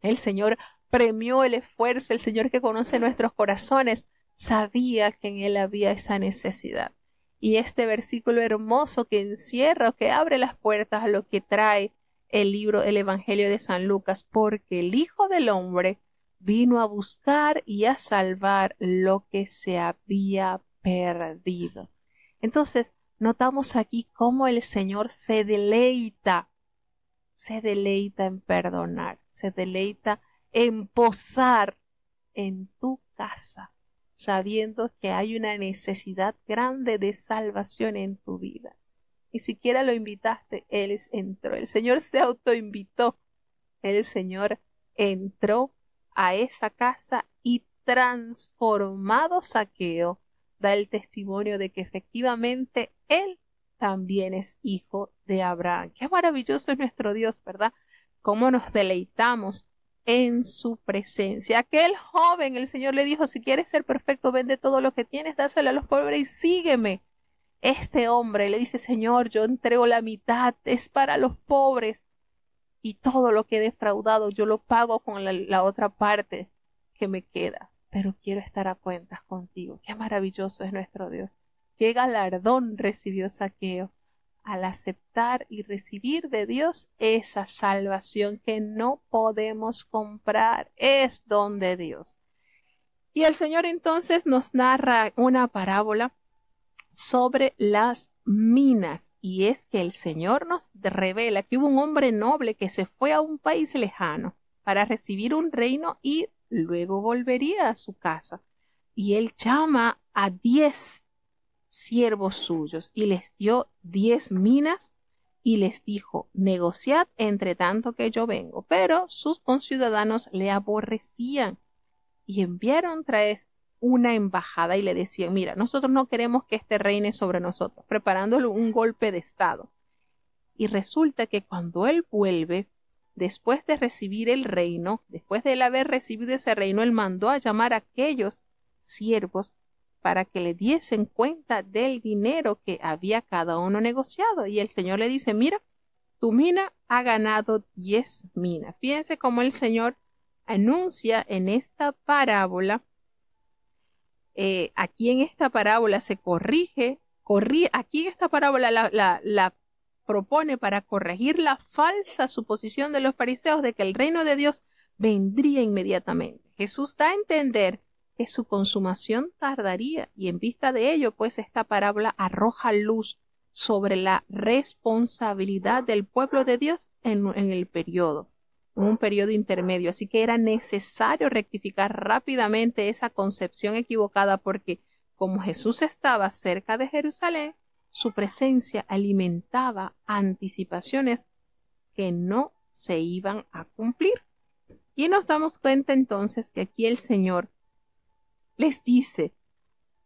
El Señor premió el esfuerzo. El Señor que conoce nuestros corazones sabía que en él había esa necesidad. Y este versículo hermoso que encierra, que abre las puertas a lo que trae el libro, el Evangelio de San Lucas, porque el Hijo del Hombre vino a buscar y a salvar lo que se había perdido. Entonces, notamos aquí cómo el Señor se deleita, se deleita en perdonar, se deleita en posar en tu casa, sabiendo que hay una necesidad grande de salvación en tu vida. Ni siquiera lo invitaste, Él entró. El Señor se autoinvitó. El Señor entró a esa casa y transformado saqueo da el testimonio de que efectivamente Él también es hijo de Abraham. Qué maravilloso es nuestro Dios, ¿verdad? Cómo nos deleitamos en su presencia. Aquel joven, el Señor le dijo, si quieres ser perfecto, vende todo lo que tienes, dáselo a los pobres y sígueme. Este hombre le dice, Señor, yo entrego la mitad, es para los pobres. Y todo lo que he defraudado, yo lo pago con la, la otra parte que me queda pero quiero estar a cuentas contigo. Qué maravilloso es nuestro Dios. Qué galardón recibió Saqueo al aceptar y recibir de Dios esa salvación que no podemos comprar. Es don de Dios. Y el Señor entonces nos narra una parábola sobre las minas. Y es que el Señor nos revela que hubo un hombre noble que se fue a un país lejano para recibir un reino y Luego volvería a su casa. Y él llama a diez siervos suyos y les dio diez minas y les dijo, negociad entre tanto que yo vengo. Pero sus conciudadanos le aborrecían y enviaron traes una embajada y le decían, mira, nosotros no queremos que este reine sobre nosotros, preparándole un golpe de Estado. Y resulta que cuando él vuelve, después de recibir el reino, después de él haber recibido ese reino, él mandó a llamar a aquellos siervos para que le diesen cuenta del dinero que había cada uno negociado. Y el Señor le dice, mira, tu mina ha ganado diez minas. Fíjense cómo el Señor anuncia en esta parábola, eh, aquí en esta parábola se corrige, corrí, aquí en esta parábola la, la, la propone para corregir la falsa suposición de los fariseos de que el reino de Dios vendría inmediatamente. Jesús da a entender que su consumación tardaría y en vista de ello, pues esta parábola arroja luz sobre la responsabilidad del pueblo de Dios en, el periodo, en un periodo intermedio. Así que era necesario rectificar rápidamente esa concepción equivocada porque como Jesús estaba cerca de Jerusalén, su presencia alimentaba anticipaciones que no se iban a cumplir. Y nos damos cuenta entonces que aquí el Señor les dice,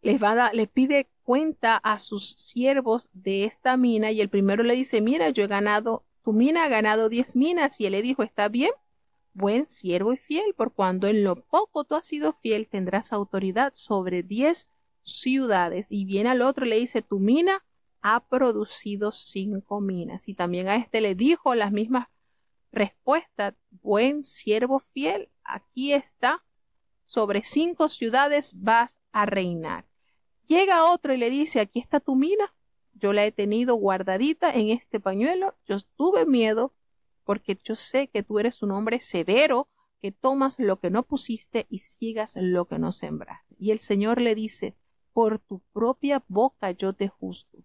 les, va pide cuenta a sus siervos de esta mina y el primero le dice, mira, yo he ganado, tu mina ha ganado diez minas y él le dijo, está bien, buen siervo y fiel, por cuando en lo poco tú has sido fiel tendrás autoridad sobre diez ciudades. Y viene al otro le dice, tu mina ha producido cinco minas. Y también a este le dijo las mismas respuestas, buen siervo fiel, aquí está, sobre cinco ciudades vas a reinar. Llega otro y le dice, aquí está tu mina, yo la he tenido guardadita en este pañuelo, yo tuve miedo porque yo sé que tú eres un hombre severo, que tomas lo que no pusiste y sigas lo que no sembraste. Y el Señor le dice, por tu propia boca yo te justo.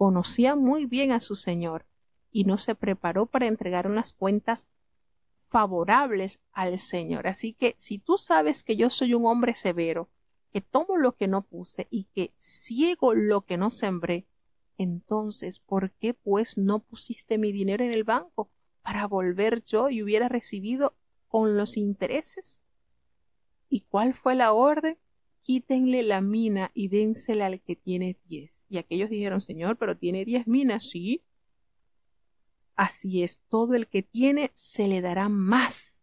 Conocía muy bien a su señor y no se preparó para entregar unas cuentas favorables al Señor. Así que si tú sabes que yo soy un hombre severo, que tomo lo que no puse y que ciego lo que no sembré, entonces, ¿por qué pues no pusiste mi dinero en el banco para volver yo y hubiera recibido con los intereses? ¿Y cuál fue la orden? quítenle la mina y dénsela al que tiene diez. Y aquellos dijeron, Señor, pero tiene diez minas, sí. Así es, todo el que tiene se le dará más,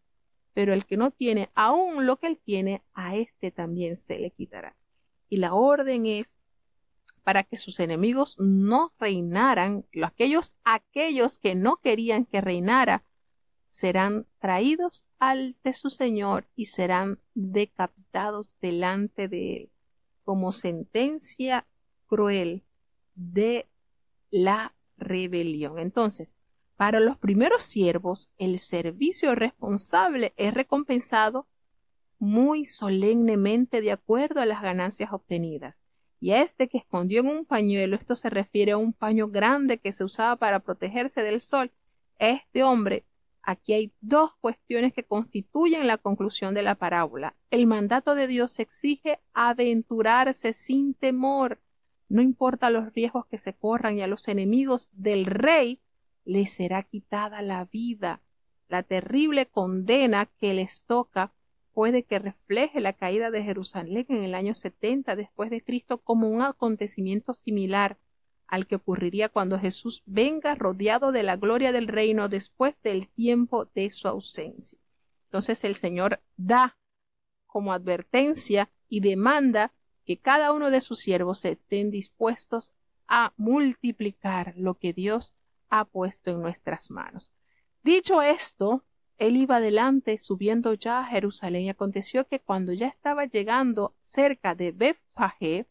pero el que no tiene aún lo que él tiene, a este también se le quitará. Y la orden es para que sus enemigos no reinaran, aquellos, aquellos que no querían que reinara, serán traídos al de su Señor y serán decapitados delante de él, como sentencia cruel de la rebelión. Entonces, para los primeros siervos, el servicio responsable es recompensado muy solemnemente de acuerdo a las ganancias obtenidas. Y a este que escondió en un pañuelo, esto se refiere a un paño grande que se usaba para protegerse del sol, este hombre Aquí hay dos cuestiones que constituyen la conclusión de la parábola. El mandato de Dios exige aventurarse sin temor, no importa los riesgos que se corran y a los enemigos del rey le será quitada la vida. La terrible condena que les toca puede que refleje la caída de Jerusalén en el año 70 después de Cristo como un acontecimiento similar al que ocurriría cuando Jesús venga rodeado de la gloria del reino después del tiempo de su ausencia. Entonces el Señor da como advertencia y demanda que cada uno de sus siervos estén dispuestos a multiplicar lo que Dios ha puesto en nuestras manos. Dicho esto, él iba adelante subiendo ya a Jerusalén y aconteció que cuando ya estaba llegando cerca de Betfagé,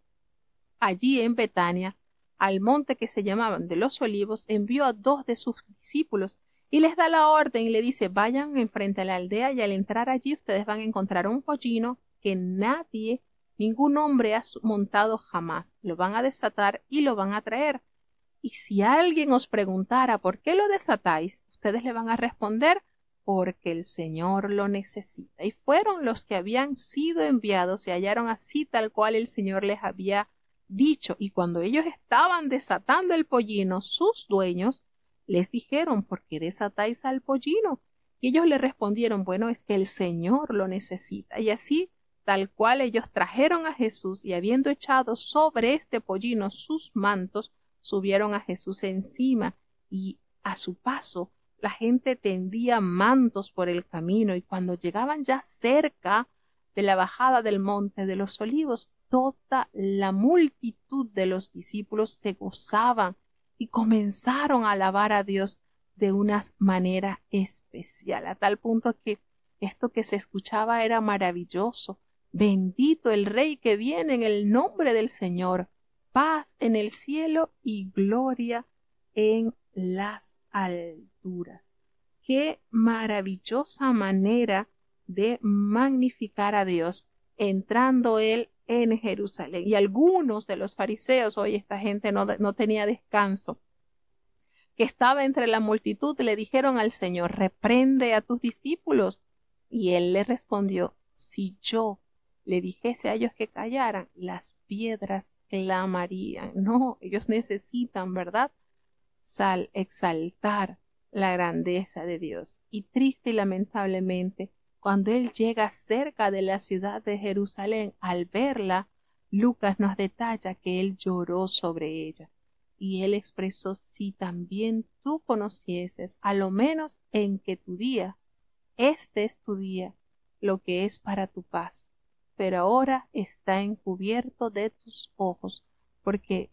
allí en Betania, al monte que se llamaban de los olivos, envió a dos de sus discípulos y les da la orden y le dice vayan enfrente a la aldea y al entrar allí ustedes van a encontrar un pollino que nadie, ningún hombre ha montado jamás. Lo van a desatar y lo van a traer. Y si alguien os preguntara por qué lo desatáis, ustedes le van a responder porque el Señor lo necesita. Y fueron los que habían sido enviados y hallaron así tal cual el Señor les había dicho, y cuando ellos estaban desatando el pollino, sus dueños les dijeron, ¿por qué desatáis al pollino? Y ellos le respondieron, bueno, es que el Señor lo necesita. Y así, tal cual ellos trajeron a Jesús y habiendo echado sobre este pollino sus mantos, subieron a Jesús encima y a su paso la gente tendía mantos por el camino y cuando llegaban ya cerca de la bajada del monte de los olivos, toda la multitud de los discípulos se gozaban y comenzaron a alabar a Dios de una manera especial, a tal punto que esto que se escuchaba era maravilloso. Bendito el Rey que viene en el nombre del Señor, paz en el cielo y gloria en las alturas. Qué maravillosa manera de magnificar a Dios, entrando él en Jerusalén. Y algunos de los fariseos, hoy esta gente no, no tenía descanso, que estaba entre la multitud, le dijeron al Señor, reprende a tus discípulos. Y él le respondió, si yo le dijese a ellos que callaran, las piedras clamarían. No, ellos necesitan, ¿verdad? Sal, exaltar la grandeza de Dios. Y triste y lamentablemente, cuando él llega cerca de la ciudad de Jerusalén, al verla, Lucas nos detalla que él lloró sobre ella. Y él expresó si también tú conocieses, a lo menos en que tu día, este es tu día, lo que es para tu paz, pero ahora está encubierto de tus ojos, porque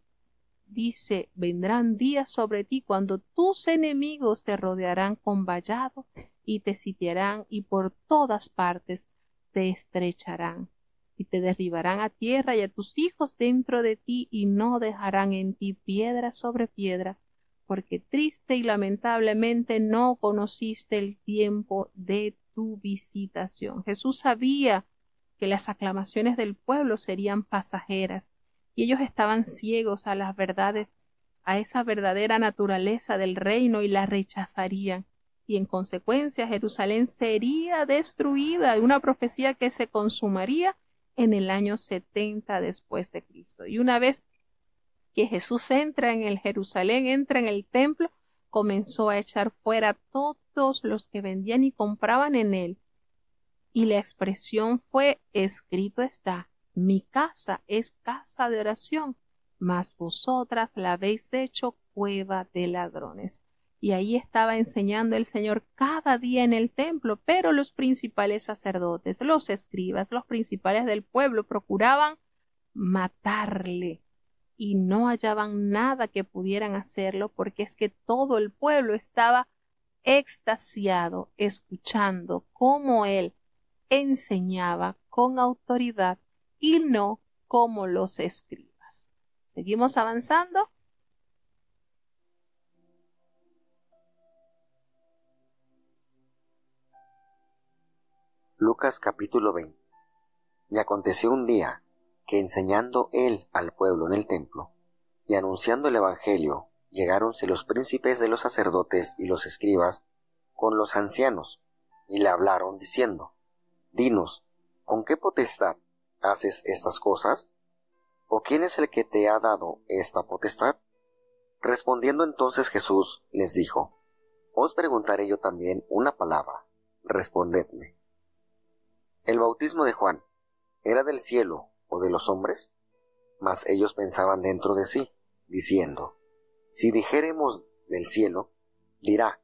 dice, vendrán días sobre ti cuando tus enemigos te rodearán con vallado y te sitiarán y por todas partes te estrecharán y te derribarán a tierra y a tus hijos dentro de ti y no dejarán en ti piedra sobre piedra, porque triste y lamentablemente no conociste el tiempo de tu visitación. Jesús sabía que las aclamaciones del pueblo serían pasajeras y ellos estaban ciegos a las verdades, a esa verdadera naturaleza del reino y la rechazarían y en consecuencia Jerusalén sería destruida, una profecía que se consumaría en el año 70 después de Cristo. Y una vez que Jesús entra en el Jerusalén, entra en el templo, comenzó a echar fuera todos los que vendían y compraban en él. Y la expresión fue, escrito está, mi casa es casa de oración, mas vosotras la habéis hecho cueva de ladrones y ahí estaba enseñando el Señor cada día en el templo, pero los principales sacerdotes, los escribas, los principales del pueblo procuraban matarle y no hallaban nada que pudieran hacerlo porque es que todo el pueblo estaba extasiado escuchando cómo él enseñaba con autoridad y no como los escribas. Seguimos avanzando. Lucas capítulo 20. Y aconteció un día que enseñando él al pueblo en el templo y anunciando el Evangelio, llegáronse los príncipes de los sacerdotes y los escribas con los ancianos y le hablaron diciendo, Dinos, ¿con qué potestad haces estas cosas? ¿O quién es el que te ha dado esta potestad? Respondiendo entonces Jesús les dijo, Os preguntaré yo también una palabra, respondedme. El bautismo de Juan era del cielo o de los hombres, mas ellos pensaban dentro de sí, diciendo, si dijéremos del cielo, dirá,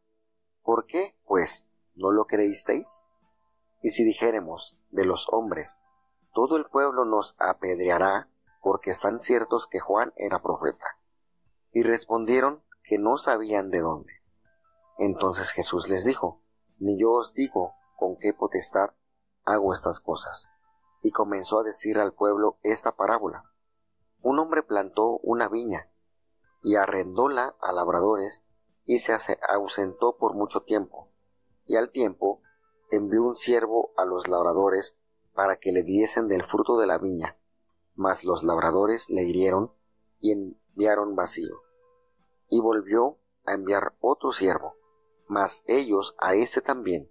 ¿por qué, pues, no lo creísteis? Y si dijéremos de los hombres, todo el pueblo nos apedreará, porque están ciertos que Juan era profeta. Y respondieron que no sabían de dónde. Entonces Jesús les dijo, Ni yo os digo con qué potestad hago estas cosas. Y comenzó a decir al pueblo esta parábola. Un hombre plantó una viña y arrendóla a labradores y se ausentó por mucho tiempo. Y al tiempo envió un siervo a los labradores para que le diesen del fruto de la viña. Mas los labradores le hirieron y enviaron vacío. Y volvió a enviar otro siervo, mas ellos a éste también,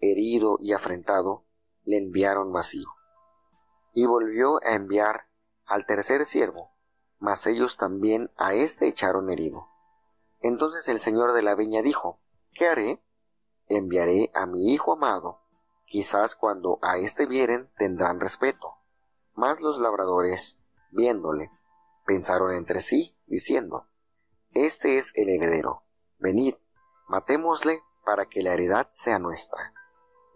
herido y afrentado, le enviaron vacío. Y volvió a enviar al tercer siervo, mas ellos también a éste echaron herido. Entonces el señor de la viña dijo, ¿qué haré? Enviaré a mi hijo amado, quizás cuando a éste vieren tendrán respeto. Mas los labradores, viéndole, pensaron entre sí, diciendo, Este es el heredero, venid, matémosle para que la heredad sea nuestra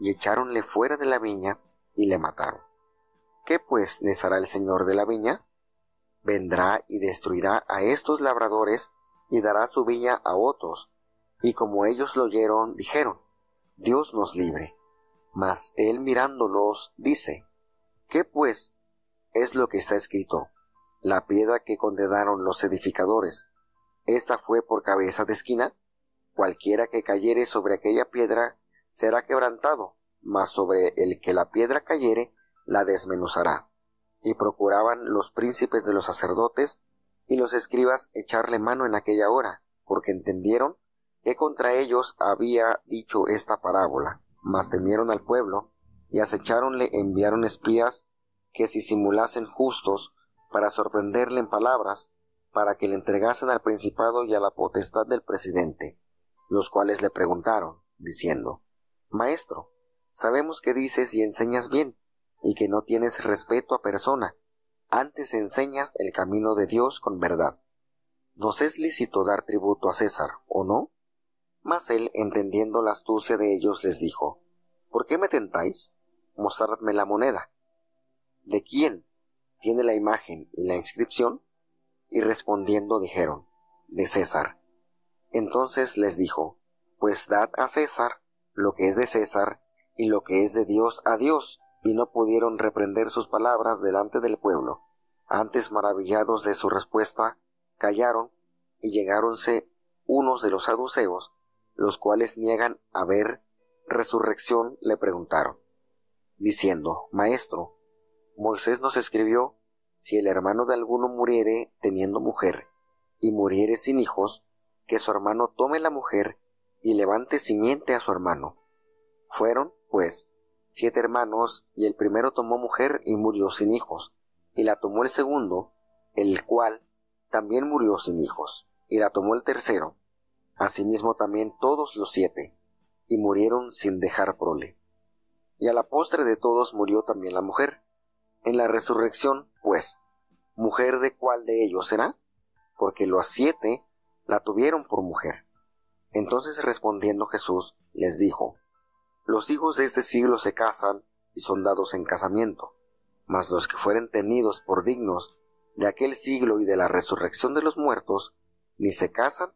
y echáronle fuera de la viña y le mataron. ¿Qué pues les hará el Señor de la viña? Vendrá y destruirá a estos labradores y dará su viña a otros. Y como ellos lo oyeron, dijeron, Dios nos libre. Mas él mirándolos dice, ¿qué pues es lo que está escrito? La piedra que condenaron los edificadores, esta fue por cabeza de esquina. Cualquiera que cayere sobre aquella piedra será quebrantado, mas sobre el que la piedra cayere, la desmenuzará. Y procuraban los príncipes de los sacerdotes y los escribas echarle mano en aquella hora, porque entendieron que contra ellos había dicho esta parábola, mas temieron al pueblo, y acecháronle enviaron espías que si simulasen justos, para sorprenderle en palabras, para que le entregasen al principado y a la potestad del presidente, los cuales le preguntaron, diciendo, Maestro, sabemos que dices y enseñas bien, y que no tienes respeto a persona, antes enseñas el camino de Dios con verdad. Nos es lícito dar tributo a César, ¿o no? Mas él, entendiendo la astucia de ellos, les dijo, ¿Por qué me tentáis? Mostradme la moneda. ¿De quién tiene la imagen y la inscripción? Y respondiendo dijeron, de César. Entonces les dijo, Pues dad a César lo que es de César y lo que es de Dios a Dios, y no pudieron reprender sus palabras delante del pueblo. Antes maravillados de su respuesta, callaron y llegáronse unos de los saduceos, los cuales niegan haber resurrección, le preguntaron, diciendo, Maestro, Moisés nos escribió, si el hermano de alguno muriere teniendo mujer, y muriere sin hijos, que su hermano tome la mujer y levante simiente a su hermano. Fueron, pues, siete hermanos, y el primero tomó mujer y murió sin hijos, y la tomó el segundo, el cual también murió sin hijos, y la tomó el tercero, asimismo también todos los siete, y murieron sin dejar prole. Y a la postre de todos murió también la mujer. En la resurrección, pues, ¿mujer de cuál de ellos será? Porque los siete la tuvieron por mujer. Entonces respondiendo Jesús les dijo, Los hijos de este siglo se casan y son dados en casamiento, mas los que fueren tenidos por dignos de aquel siglo y de la resurrección de los muertos, ni se casan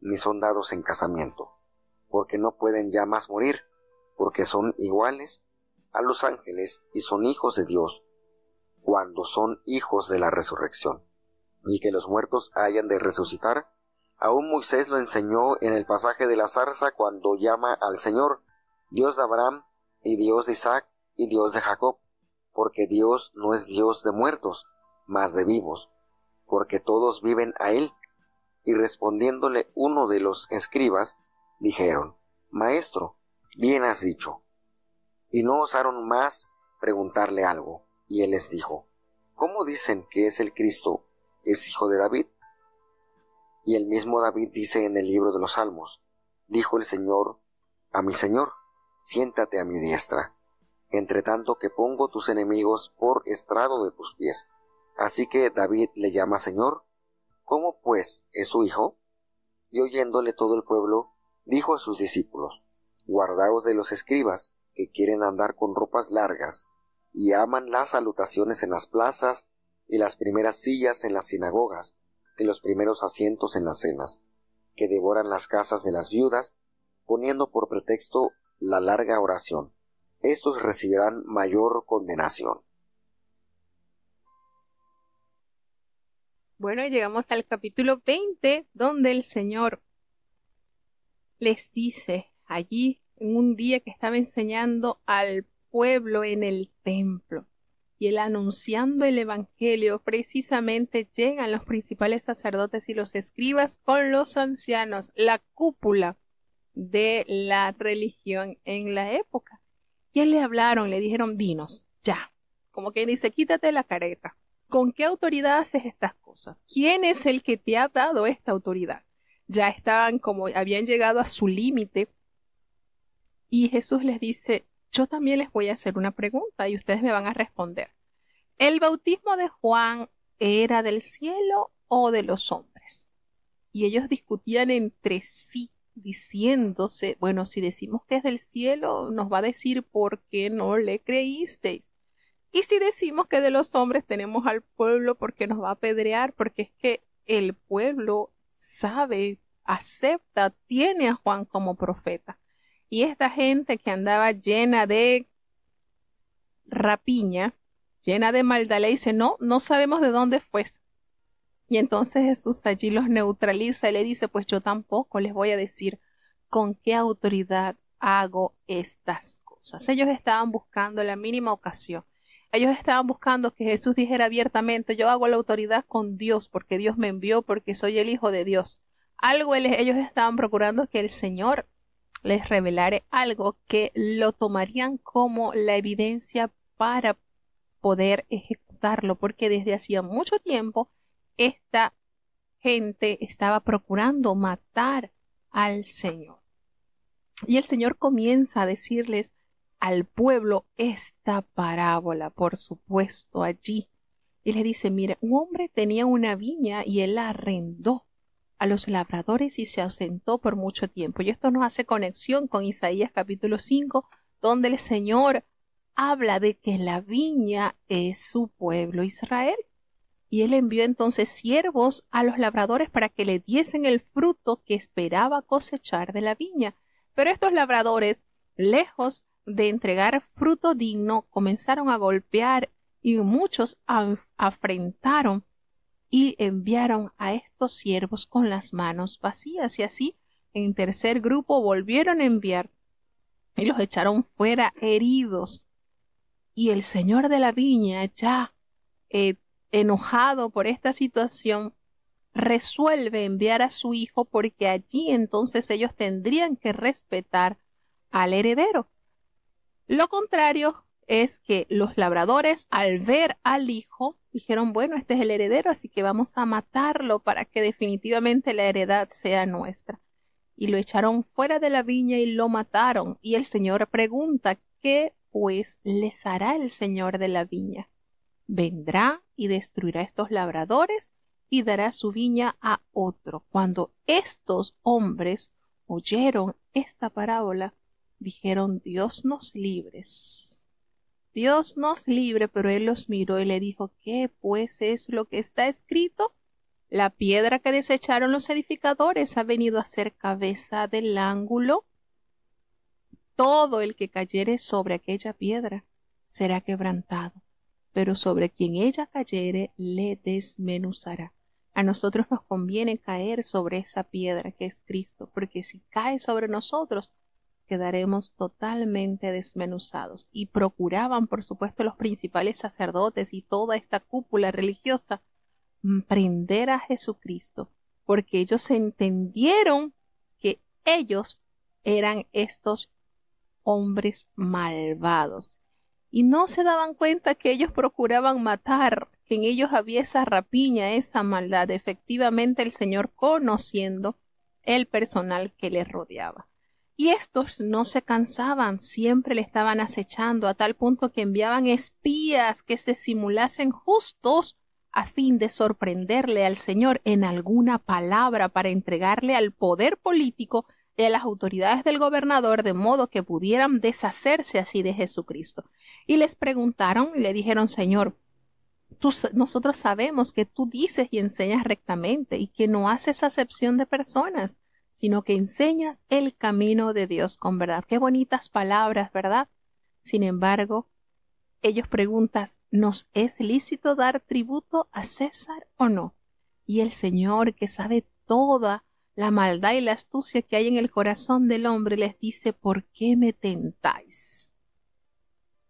ni son dados en casamiento, porque no pueden ya más morir, porque son iguales a los ángeles y son hijos de Dios, cuando son hijos de la resurrección, y que los muertos hayan de resucitar, Aún Moisés lo enseñó en el pasaje de la zarza cuando llama al Señor, Dios de Abraham y Dios de Isaac y Dios de Jacob, porque Dios no es Dios de muertos, mas de vivos, porque todos viven a Él. Y respondiéndole uno de los escribas, dijeron, Maestro, bien has dicho. Y no osaron más preguntarle algo, y él les dijo, ¿Cómo dicen que es el Cristo, es hijo de David? Y el mismo David dice en el libro de los Salmos, dijo el Señor a mi Señor, siéntate a mi diestra, entre tanto que pongo tus enemigos por estrado de tus pies. Así que David le llama Señor. ¿Cómo pues es su hijo? Y oyéndole todo el pueblo, dijo a sus discípulos, guardaos de los escribas, que quieren andar con ropas largas, y aman las salutaciones en las plazas y las primeras sillas en las sinagogas, los primeros asientos en las cenas, que devoran las casas de las viudas, poniendo por pretexto la larga oración. Estos recibirán mayor condenación. Bueno, llegamos al capítulo 20, donde el Señor les dice allí en un día que estaba enseñando al pueblo en el templo y el anunciando el Evangelio, precisamente llegan los principales sacerdotes y los escribas con los ancianos, la cúpula de la religión en la época. Y le hablaron, le dijeron, dinos, ya. Como que dice, quítate la careta. ¿Con qué autoridad haces estas cosas? ¿Quién es el que te ha dado esta autoridad? Ya estaban como, habían llegado a su límite. Y Jesús les dice, yo también les voy a hacer una pregunta y ustedes me van a responder. ¿El bautismo de Juan era del cielo o de los hombres? Y ellos discutían entre sí, diciéndose, bueno, si decimos que es del cielo, nos va a decir por qué no le creísteis. Y si decimos que de los hombres tenemos al pueblo porque nos va a apedrear, porque es que el pueblo sabe, acepta, tiene a Juan como profeta. Y esta gente que andaba llena de rapiña, llena de maldad, le dice, no, no sabemos de dónde fue. Y entonces Jesús allí los neutraliza y le dice, pues yo tampoco les voy a decir con qué autoridad hago estas cosas. Ellos estaban buscando la mínima ocasión. Ellos estaban buscando que Jesús dijera abiertamente, yo hago la autoridad con Dios, porque Dios me envió, porque soy el Hijo de Dios. Algo ellos estaban procurando que el Señor les revelaré algo que lo tomarían como la evidencia para poder ejecutarlo, porque desde hacía mucho tiempo esta gente estaba procurando matar al Señor. Y el Señor comienza a decirles al pueblo esta parábola, por supuesto, allí. Y le dice, mire, un hombre tenía una viña y él la arrendó a los labradores y se ausentó por mucho tiempo. Y esto nos hace conexión con Isaías capítulo 5, donde el Señor habla de que la viña es su pueblo Israel. Y él envió entonces siervos a los labradores para que le diesen el fruto que esperaba cosechar de la viña. Pero estos labradores, lejos de entregar fruto digno, comenzaron a golpear y muchos afrentaron y enviaron a estos siervos con las manos vacías y así en tercer grupo volvieron a enviar y los echaron fuera heridos. Y el señor de la viña, ya eh, enojado por esta situación, resuelve enviar a su hijo porque allí entonces ellos tendrían que respetar al heredero. Lo contrario, es que los labradores al ver al hijo dijeron, bueno, este es el heredero, así que vamos a matarlo para que definitivamente la heredad sea nuestra. Y lo echaron fuera de la viña y lo mataron. Y el Señor pregunta, ¿qué pues les hará el Señor de la viña? Vendrá y destruirá estos labradores y dará su viña a otro. Cuando estos hombres oyeron esta parábola, dijeron Dios nos libres. Dios nos libre, pero él los miró y le dijo, ¿qué pues es lo que está escrito? La piedra que desecharon los edificadores ha venido a ser cabeza del ángulo. Todo el que cayere sobre aquella piedra será quebrantado, pero sobre quien ella cayere le desmenuzará. A nosotros nos conviene caer sobre esa piedra que es Cristo, porque si cae sobre nosotros, quedaremos totalmente desmenuzados. Y procuraban, por supuesto, los principales sacerdotes y toda esta cúpula religiosa mm, prender a Jesucristo, porque ellos entendieron que ellos eran estos hombres malvados. Y no se daban cuenta que ellos procuraban matar, que en ellos había esa rapiña, esa maldad. Efectivamente, el Señor conociendo el personal que les rodeaba. Y estos no se cansaban, siempre le estaban acechando a tal punto que enviaban espías que se simulasen justos a fin de sorprenderle al Señor en alguna palabra para entregarle al poder político y a las autoridades del gobernador de modo que pudieran deshacerse así de Jesucristo. Y les preguntaron y le dijeron, Señor, nosotros sabemos que tú dices y enseñas rectamente y que no haces acepción de personas sino que enseñas el camino de Dios con verdad. Qué bonitas palabras, ¿verdad? Sin embargo, ellos preguntan, ¿nos es lícito dar tributo a César o no? Y el Señor, que sabe toda la maldad y la astucia que hay en el corazón del hombre, les dice, ¿por qué me tentáis?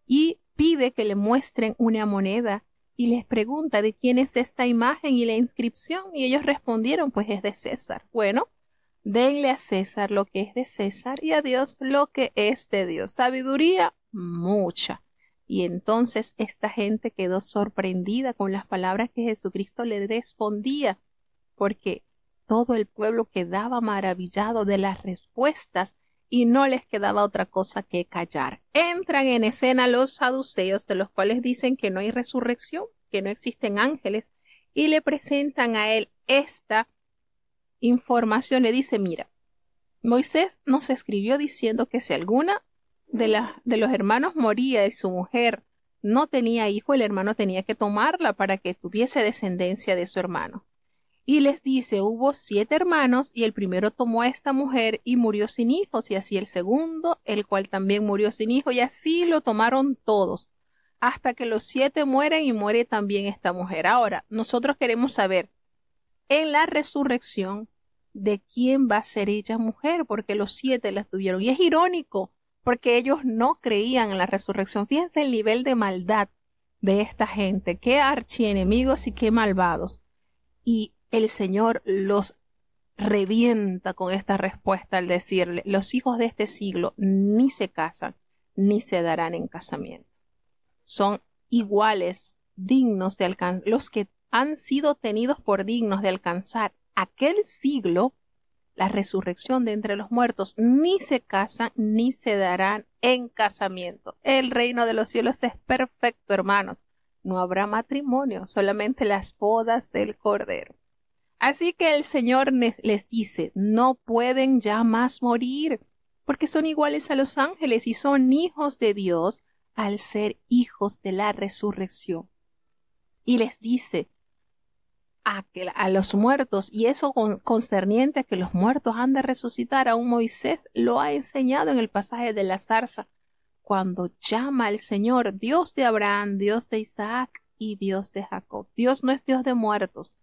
Y pide que le muestren una moneda y les pregunta de quién es esta imagen y la inscripción, y ellos respondieron, pues es de César. Bueno, denle a César lo que es de César y a Dios lo que es de Dios. Sabiduría mucha. Y entonces esta gente quedó sorprendida con las palabras que Jesucristo le respondía, porque todo el pueblo quedaba maravillado de las respuestas y no les quedaba otra cosa que callar. Entran en escena los saduceos, de los cuales dicen que no hay resurrección, que no existen ángeles, y le presentan a él esta información le dice, mira, Moisés nos escribió diciendo que si alguna de, de los hermanos moría y su mujer no tenía hijo, el hermano tenía que tomarla para que tuviese descendencia de su hermano. Y les dice, hubo siete hermanos y el primero tomó a esta mujer y murió sin hijos, y así el segundo, el cual también murió sin hijo, y así lo tomaron todos, hasta que los siete mueren y muere también esta mujer. Ahora, nosotros queremos saber, en la resurrección, de quién va a ser ella mujer, porque los siete las tuvieron. Y es irónico, porque ellos no creían en la resurrección. Fíjense el nivel de maldad de esta gente, qué archienemigos y qué malvados. Y el Señor los revienta con esta respuesta al decirle, los hijos de este siglo ni se casan, ni se darán en casamiento. Son iguales, dignos de alcanzar, los que han sido tenidos por dignos de alcanzar aquel siglo, la resurrección de entre los muertos, ni se casan ni se darán en casamiento. El reino de los cielos es perfecto, hermanos. No habrá matrimonio, solamente las bodas del Cordero. Así que el Señor les dice, no pueden ya más morir, porque son iguales a los ángeles y son hijos de Dios al ser hijos de la resurrección. Y les dice, a, los muertos y eso concerniente a que los muertos han de resucitar, un Moisés lo ha enseñado en el pasaje de la zarza, cuando llama al Señor, Dios de Abraham, Dios de Isaac y Dios de Jacob. Dios no es Dios de muertos,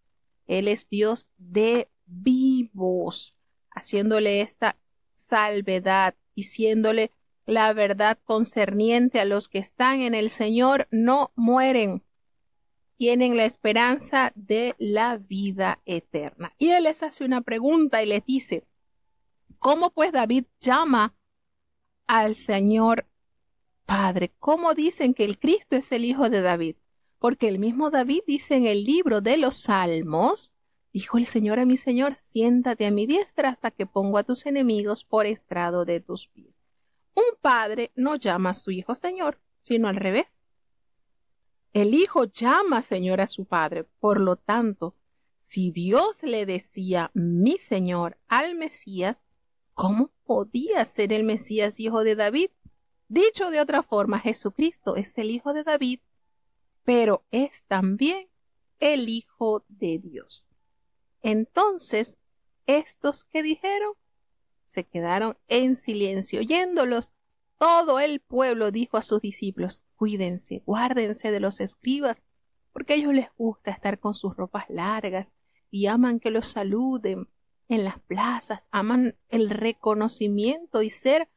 Él es Dios de vivos, haciéndole esta salvedad, diciéndole la verdad concerniente a los que están en el Señor, no mueren tienen la esperanza de la vida eterna. Y él les hace una pregunta y les dice, ¿cómo pues David llama al Señor Padre? ¿Cómo dicen que el Cristo es el Hijo de David? Porque el mismo David dice en el libro de los Salmos, dijo el Señor a mi Señor, siéntate a mi diestra hasta que pongo a tus enemigos por estrado de tus pies. Un padre no llama a su hijo Señor, sino al revés el hijo llama, Señor, a su padre. Por lo tanto, si Dios le decía mi Señor al Mesías, ¿cómo podía ser el Mesías hijo de David? Dicho de otra forma, Jesucristo es el hijo de David, pero es también el hijo de Dios. Entonces, estos que dijeron se quedaron en silencio, oyéndolos todo el pueblo dijo a sus discípulos Cuídense, guárdense de los escribas, porque a ellos les gusta estar con sus ropas largas y aman que los saluden en las plazas, aman el reconocimiento y ser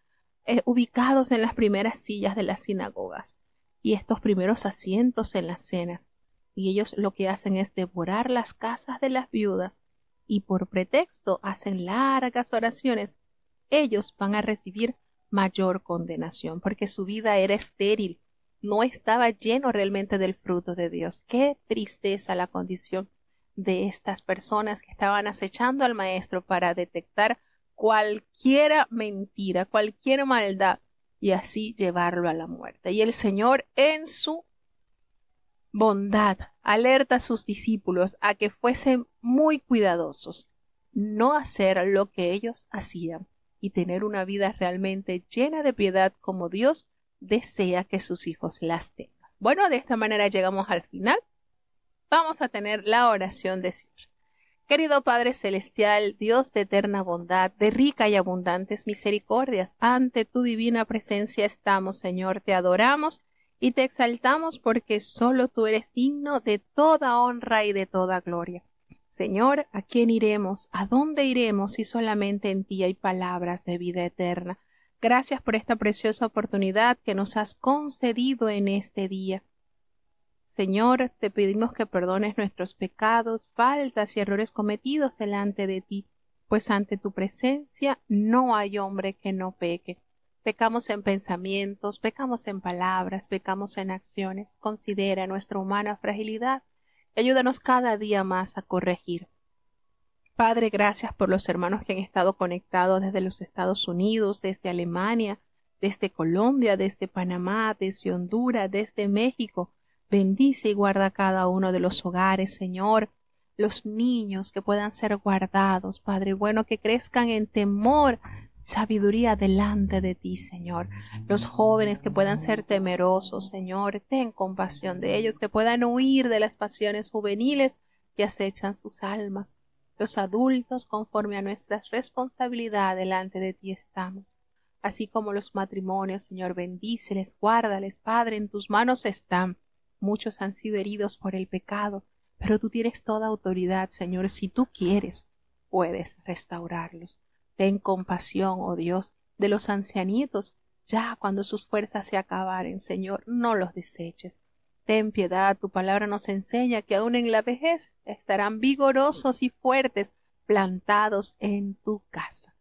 eh, ubicados en las primeras sillas de las sinagogas y estos primeros asientos en las cenas. Y ellos lo que hacen es devorar las casas de las viudas y por pretexto hacen largas oraciones. Ellos van a recibir mayor condenación, porque su vida era estéril, no estaba lleno realmente del fruto de Dios. Qué tristeza la condición de estas personas que estaban acechando al maestro para detectar cualquiera mentira, cualquier maldad y así llevarlo a la muerte. Y el Señor en su bondad alerta a sus discípulos a que fuesen muy cuidadosos, no hacer lo que ellos hacían, y tener una vida realmente llena de piedad como Dios desea que sus hijos las tengan. Bueno, de esta manera llegamos al final. Vamos a tener la oración de cierre. Querido Padre Celestial, Dios de eterna bondad, de rica y abundantes misericordias, ante tu divina presencia estamos, Señor, te adoramos y te exaltamos porque solo tú eres digno de toda honra y de toda gloria. Señor, ¿a quién iremos? ¿A dónde iremos si solamente en ti hay palabras de vida eterna? Gracias por esta preciosa oportunidad que nos has concedido en este día. Señor, te pedimos que perdones nuestros pecados, faltas y errores cometidos delante de ti, pues ante tu presencia no hay hombre que no peque. Pecamos en pensamientos, pecamos en palabras, pecamos en acciones. Considera nuestra humana fragilidad ayúdanos cada día más a corregir. Padre, gracias por los hermanos que han estado conectados desde los Estados Unidos, desde Alemania, desde Colombia, desde Panamá, desde Honduras, desde México. Bendice y guarda cada uno de los hogares, Señor, los niños que puedan ser guardados, Padre bueno, que crezcan en temor sabiduría delante de ti, Señor. Los jóvenes que puedan ser temerosos, Señor, ten compasión de ellos, que puedan huir de las pasiones juveniles que acechan sus almas. Los adultos, conforme a nuestra responsabilidad delante de ti estamos. Así como los matrimonios, Señor, bendíceles, guárdales, Padre, en tus manos están. Muchos han sido heridos por el pecado, pero tú tienes toda autoridad, Señor. Si tú quieres, puedes restaurarlos. Ten compasión, oh Dios, de los ancianitos, ya cuando sus fuerzas se acabaren, Señor, no los deseches. Ten piedad, tu palabra nos enseña que aun en la vejez estarán vigorosos y fuertes, plantados en tu casa.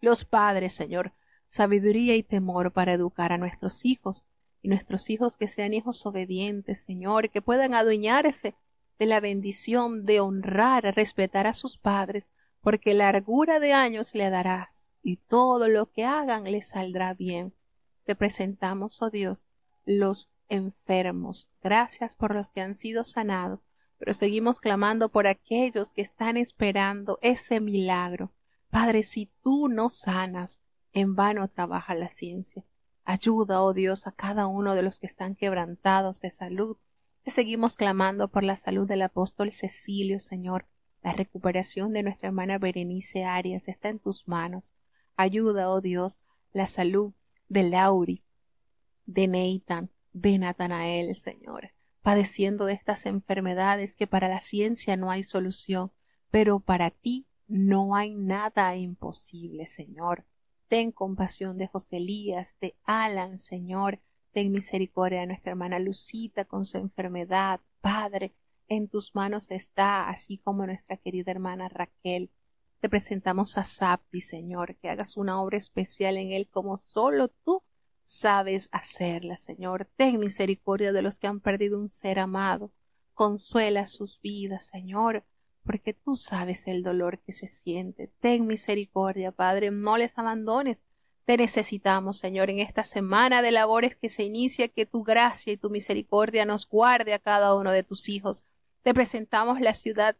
Los padres, Señor, sabiduría y temor para educar a nuestros hijos, y nuestros hijos que sean hijos obedientes, Señor, que puedan adueñarse de la bendición de honrar, respetar a sus padres, porque largura de años le darás, y todo lo que hagan le saldrá bien. Te presentamos, oh Dios, los enfermos. Gracias por los que han sido sanados, pero seguimos clamando por aquellos que están esperando ese milagro. Padre, si tú no sanas, en vano trabaja la ciencia. Ayuda, oh Dios, a cada uno de los que están quebrantados de salud. Te seguimos clamando por la salud del apóstol Cecilio, Señor, la recuperación de nuestra hermana Berenice Arias está en tus manos. Ayuda, oh Dios, la salud de Lauri, de Nathan, de Natanael, Señor, padeciendo de estas enfermedades que para la ciencia no hay solución, pero para ti no hay nada imposible, Señor. Ten compasión de José Elías, de Alan, Señor. Ten misericordia de nuestra hermana Lucita con su enfermedad, Padre en tus manos está, así como nuestra querida hermana Raquel. Te presentamos a Sapti, Señor, que hagas una obra especial en él como solo tú sabes hacerla, Señor. Ten misericordia de los que han perdido un ser amado. Consuela sus vidas, Señor, porque tú sabes el dolor que se siente. Ten misericordia, Padre, no les abandones. Te necesitamos, Señor, en esta semana de labores que se inicia, que tu gracia y tu misericordia nos guarde a cada uno de tus hijos te presentamos la ciudad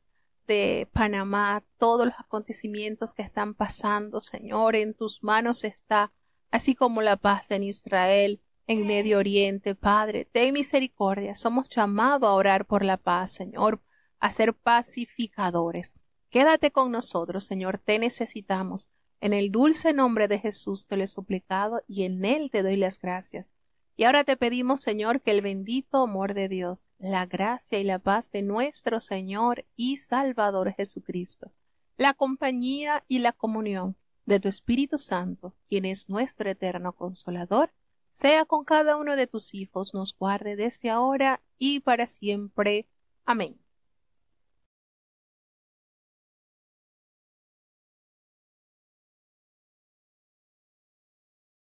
de Panamá, todos los acontecimientos que están pasando, Señor, en tus manos está, así como la paz en Israel, en Medio Oriente, Padre, ten misericordia. Somos llamados a orar por la paz, Señor, a ser pacificadores. Quédate con nosotros, Señor, te necesitamos. En el dulce nombre de Jesús te lo he suplicado y en él te doy las gracias. Y ahora te pedimos, Señor, que el bendito amor de Dios, la gracia y la paz de nuestro Señor y Salvador Jesucristo, la compañía y la comunión de tu Espíritu Santo, quien es nuestro eterno consolador, sea con cada uno de tus hijos, nos guarde desde ahora y para siempre. Amén.